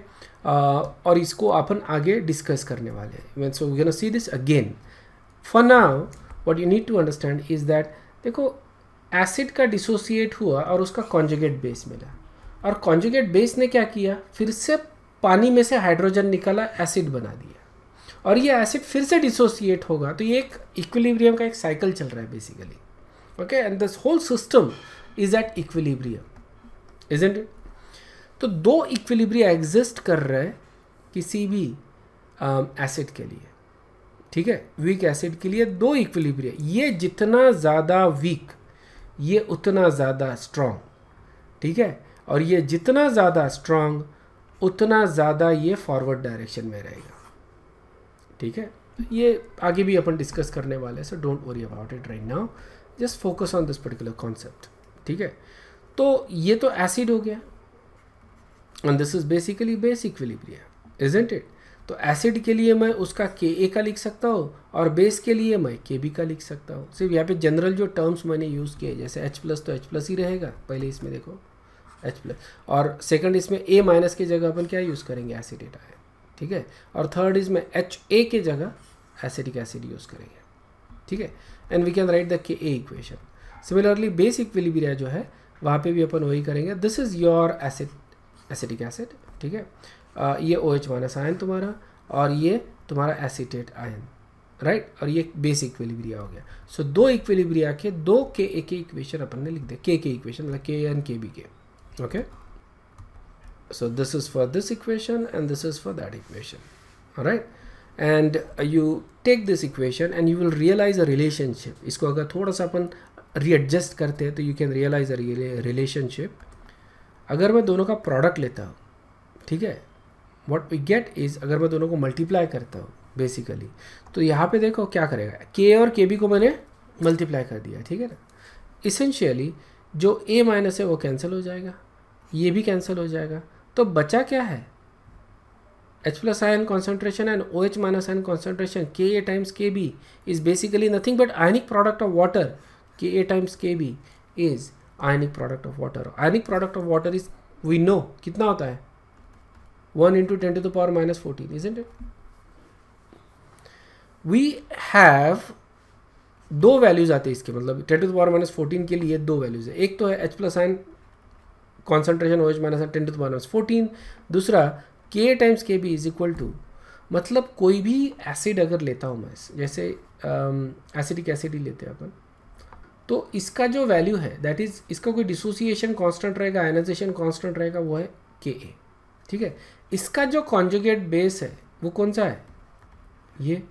और इसको अपन आगे डिस्कस करने वाले हैं so we see this again for now what you need to understand is that देखो एसिड का डिसोसिएट हुआ और उसका कॉन्जुगेट बेस मिला और कॉन्जुगेट बेस ने क्या किया फिर से पानी में से हाइड्रोजन निकाला एसिड बना दिया और ये एसिड फिर से डिसोसिएट होगा तो ये एक इक्विलिब्रियम का एक साइकिल चल रहा है basically okay and this whole system is at equilibrium is it तो दो इक्विलिब्रिया एग्जिस्ट कर रहे हैं किसी भी एसिड um, के लिए ठीक है वीक एसिड के लिए दो इक्विलिब्रिया ये जितना ज़्यादा वीक ये उतना ज़्यादा स्ट्रांग ठीक है और ये जितना ज़्यादा स्ट्रांग उतना ज़्यादा ये फॉरवर्ड डायरेक्शन में रहेगा ठीक है ये आगे भी अपन डिस्कस करने वाले हैं so don't worry about it right now just focus on this particular concept ठीक है तो ये तो एसिड हो गया and this is basically basic equilibrium isn't it तो एसिड के लिए मैं उसका के ए का लिख सकता हूँ और बेस के लिए मैं के बी का लिख सकता हूँ सिर्फ यहाँ पे जनरल जो टर्म्स मैंने यूज़ किए जैसे एच प्लस तो एच प्लस ही रहेगा पहले इसमें देखो एच प्लस और सेकंड इसमें ए माइनस की जगह अपन क्या यूज़ करेंगे एसिडेट आयन ठीक है और थर्ड इसमें एच ए के जगह एसिडिक एसिड यूज़ करेंगे ठीक है and we can write the K A equation similarly base equilibria जो है वहाँ पे भी अपन वही करेंगे this is your acid acidic acid ठीक है ये ओ एच माइनस आयन तुम्हारा और ये तुम्हारा एसीटेट आयन राइट और ये बेस इक्विलिब्रिया हो गया सो so, दो इक्विलिब्रिया के दो के ए के इक्वेशन अपन ने लिख दिया के के इक्वेशन मतलब के N K B K okay so this is for this equation and this is for that equation right and you take this equation and you will realize a relationship इसको अगर थोड़ा सा अपन रीएडजस्ट करते हैं तो you can realize a relationship अगर मैं दोनों का प्रोडक्ट लेता हूँ ठीक है वॉट वी गेट इज़ अगर मैं दोनों को मल्टीप्लाई करता हूँ बेसिकली तो यहाँ पे देखो क्या करेगा के और के बी को मैंने मल्टीप्लाई कर दिया ठीक है ना इसेंशियली जो ए माइनस है वो कैंसिल हो जाएगा ये भी कैंसिल हो जाएगा तो बचा क्या है H plus ion concentration and O H minus ion concentration K A times K B is basically nothing but ionic product of water K A times K B is ionic product of water ionic product of water is we know कितना होता है 1 into 10 to the power minus 14, isn't it? We have दो वैल्यूज आते हैं इसके मतलब ten to the power minus fourteen के लिए दो वैल्यूज है एक तो है H plus ion concentration O H minus ion ten to the power minus fourteen दूसरा K times K B is equal to मतलब कोई भी एसिड अगर लेता हूँ मैं जैसे एसिडिक um, एसिड ही लेते हैं अपन तो इसका जो वैल्यू है दैट इज इसका कोई डिसोसिएशन कांस्टेंट रहेगा आयनाइजेशन कांस्टेंट रहेगा वो है के ए ठीक है इसका जो कॉन्जुगेट बेस है वो कौन सा है ये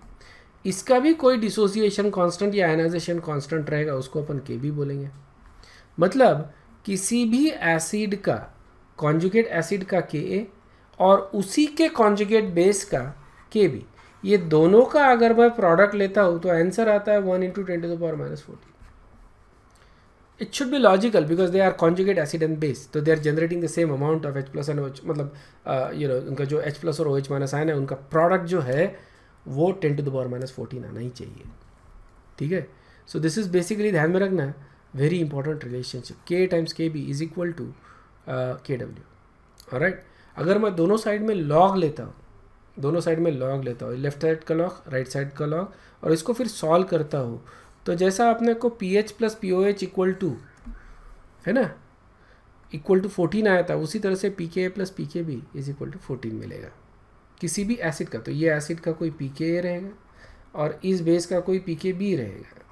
इसका भी कोई डिसोसिएशन कांस्टेंट या आयनाइजेशन कांस्टेंट रहेगा उसको अपन के भी बोलेंगे मतलब किसी भी एसिड का कॉन्जुगेट एसिड का के ए और उसी के कॉन्जुगेट बेस का के बी ये दोनों का अगर मैं प्रोडक्ट लेता हूँ तो आंसर आता है one into twenty to power minus forty it should be logical because they are conjugate acid and base तो they are generating the same amount of H plus and OH मतलब यू uh, नो उनका जो एच प्लस और ओ एच माइनस आयन है उनका प्रोडक्ट जो है वो ten to the power minus fourteen आना ही चाहिए ठीक है सो दिस इज़ बेसिकली ध्यान में रखना very important relationship K times K B is equal to K W right अगर मैं दोनों साइड में लॉग लेता हूँ दोनों साइड में लॉग लेता हूँ लेफ्ट साइड का लॉग राइट साइड का लॉग और इसको फिर सॉल्व करता हूँ तो जैसा आपने को P H plus P O H equal to है ना इक्वल टू फोर्टीन आया था उसी तरह से P K A plus P K B is equal to fourteen मिलेगा किसी भी एसिड का तो ये एसिड का कोई पी के ए रहेगा और इस बेस का कोई पी के बी रहेगा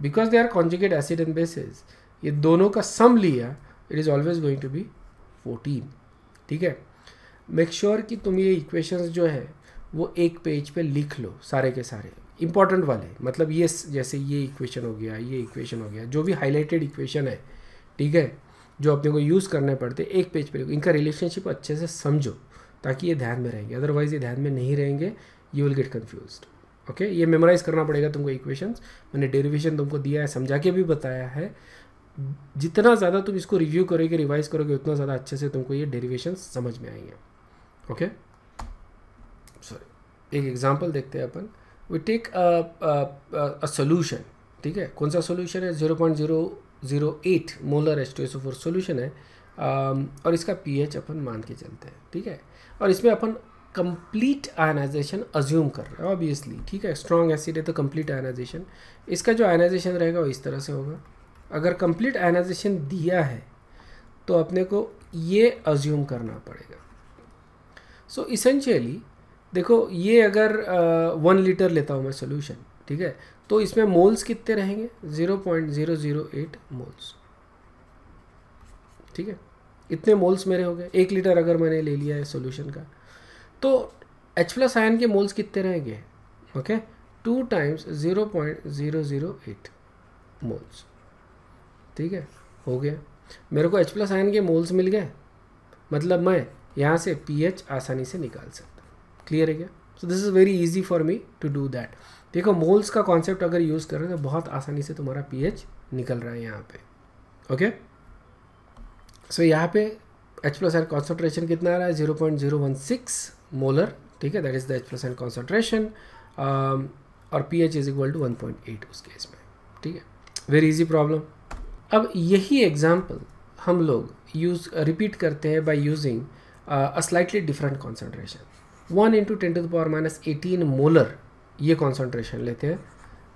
because they are conjugate acid and bases ये दोनों का सम लिया it is always going to be fourteen ठीक है मेक श्योर sure कि तुम ये इक्वेशंस जो है वो एक पेज पे लिख लो सारे के सारे इंपॉर्टेंट वाले मतलब ये जैसे ये इक्वेशन हो गया ये इक्वेशन हो गया जो भी हाईलाइटेड इक्वेशन है ठीक है जो अपने को यूज़ करने पड़ते एक पेज पर इनका रिलेशनशिप अच्छे से समझो ताकि ये ध्यान में रहेंगे अदरवाइज ये ध्यान में नहीं रहेंगे you will get confuse okay ये मेमोराइज करना पड़ेगा तुमको इक्वेशंस मैंने डेरिवेशन तुमको दिया है समझा के भी बताया है जितना ज़्यादा तुम इसको रिव्यू करोगे रिवाइज करोगे उतना ज़्यादा अच्छे से तुमको ये डेरिवेशन समझ में आएंगे ओके सॉरी एक एग्जाम्पल देखते हैं अपन वी टेक अ सोल्यूशन ठीक है कौन सा सोल्यूशन है zero point zero zero eight molar S two S four solution है um, और इसका पी एच अपन मान के चलते हैं ठीक है और इसमें अपन कंप्लीट आयनाइजेशन अज्यूम कर रहे हैं ऑब्वियसली ठीक है स्ट्रॉन्ग एसिड है तो कंप्लीट आयनाइजेशन इसका जो आयनाइजेशन रहेगा वो इस तरह से होगा अगर कंप्लीट आयनाइजेशन दिया है तो अपने को ये अज्यूम करना पड़ेगा सो so, इसेंशियली देखो ये अगर वन लीटर लेता हूँ मैं सोल्यूशन ठीक है तो इसमें मोल्स कितने रहेंगे zero point zero zero eight moles ठीक है इतने मोल्स मेरे हो गए एक लीटर अगर मैंने ले लिया है सोल्यूशन का तो एच प्लस आयन के मोल्स कितने रहेंगे okay two times zero point zero zero eight moles ठीक है हो गया मेरे को एच प्लस आयन के मोल्स मिल गए मतलब मैं यहाँ से पी आसानी से निकाल सकता क्लियर है क्या so this is very easy for me to do that देखो मोल्स का कॉन्सेप्ट अगर यूज़ करें तो बहुत आसानी से तुम्हारा पी निकल रहा है यहाँ पे ओके सो यहाँ पे एच प्लस एन कॉन्सेंट्रेशन कितना आ रहा है zero point zero one six molar ठीक है that is the H plus ion concentration और P H is equal to one point eight उस केस में ठीक है वेरी इजी प्रॉब्लम अब यही एग्जाम्पल हम लोग यूज़ रिपीट करते हैं by using a slightly different concentration one into ten to the power minus eighteen molar ये कॉन्सेंट्रेशन लेते हैं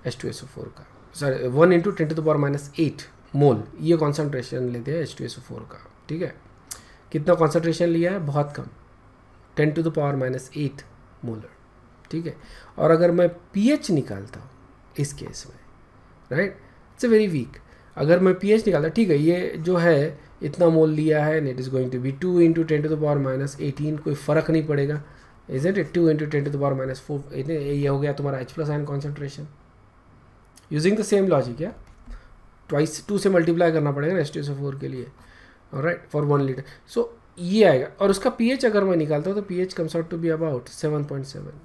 H two S O four का sorry one into ten to the power minus eight mole ये कॉन्सेंट्रेशन लेते हैं H two S O four का ठीक है कितना कॉन्सेंट्रेशन लिया है बहुत कम ten to the power minus eight molar ठीक है और अगर मैं पी एच निकालता हूँ इस केस में right it's a very weak अगर मैं पी एच निकालता ठीक है ये जो है इतना मोल लिया है and it is going to be two into ten to the power minus eighteen कोई फ़र्क नहीं पड़ेगा is it two into ten to the power minus four ये हो गया तुम्हारा H plus ion concentration using the same logic है ट्वाइस टू से मल्टीप्लाई करना पड़ेगा एस टी फोर के लिए right for one litre so ये आएगा और उसका पी एच अगर मैं निकालता हूँ तो P H comes out to be about seven point seven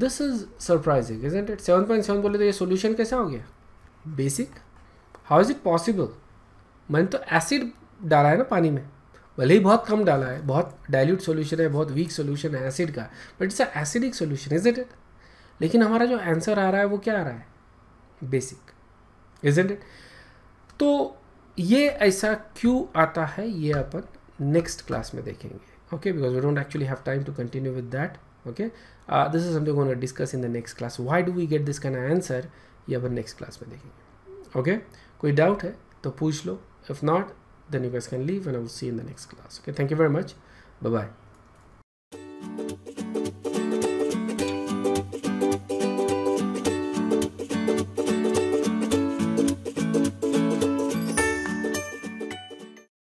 this is surprising is it seven point seven बोले तो ये सोल्यूशन कैसा हो गया basic how is it possible मैंने तो एसिड डाला है ना पानी में भले ही बहुत कम डाला है बहुत डायल्यूट सोल्यूशन है बहुत वीक सोल्यूशन है एसिड का but it's acidic solution is it लेकिन हमारा जो आंसर आ रहा है वो क्या आ रहा है बेसिक इज इट तो ये ऐसा क्यों आता है ये अपन नेक्स्ट क्लास में देखेंगे okay because we don't actually have time to continue with that okay this is something gonna discuss in the next class why do we get this can answer ये अपन नेक्स्ट क्लास में देखेंगे ओके okay? कोई डाउट है तो पूछ लो if not then you guys can leave and i will see you in the next class okay thank you very much bye bye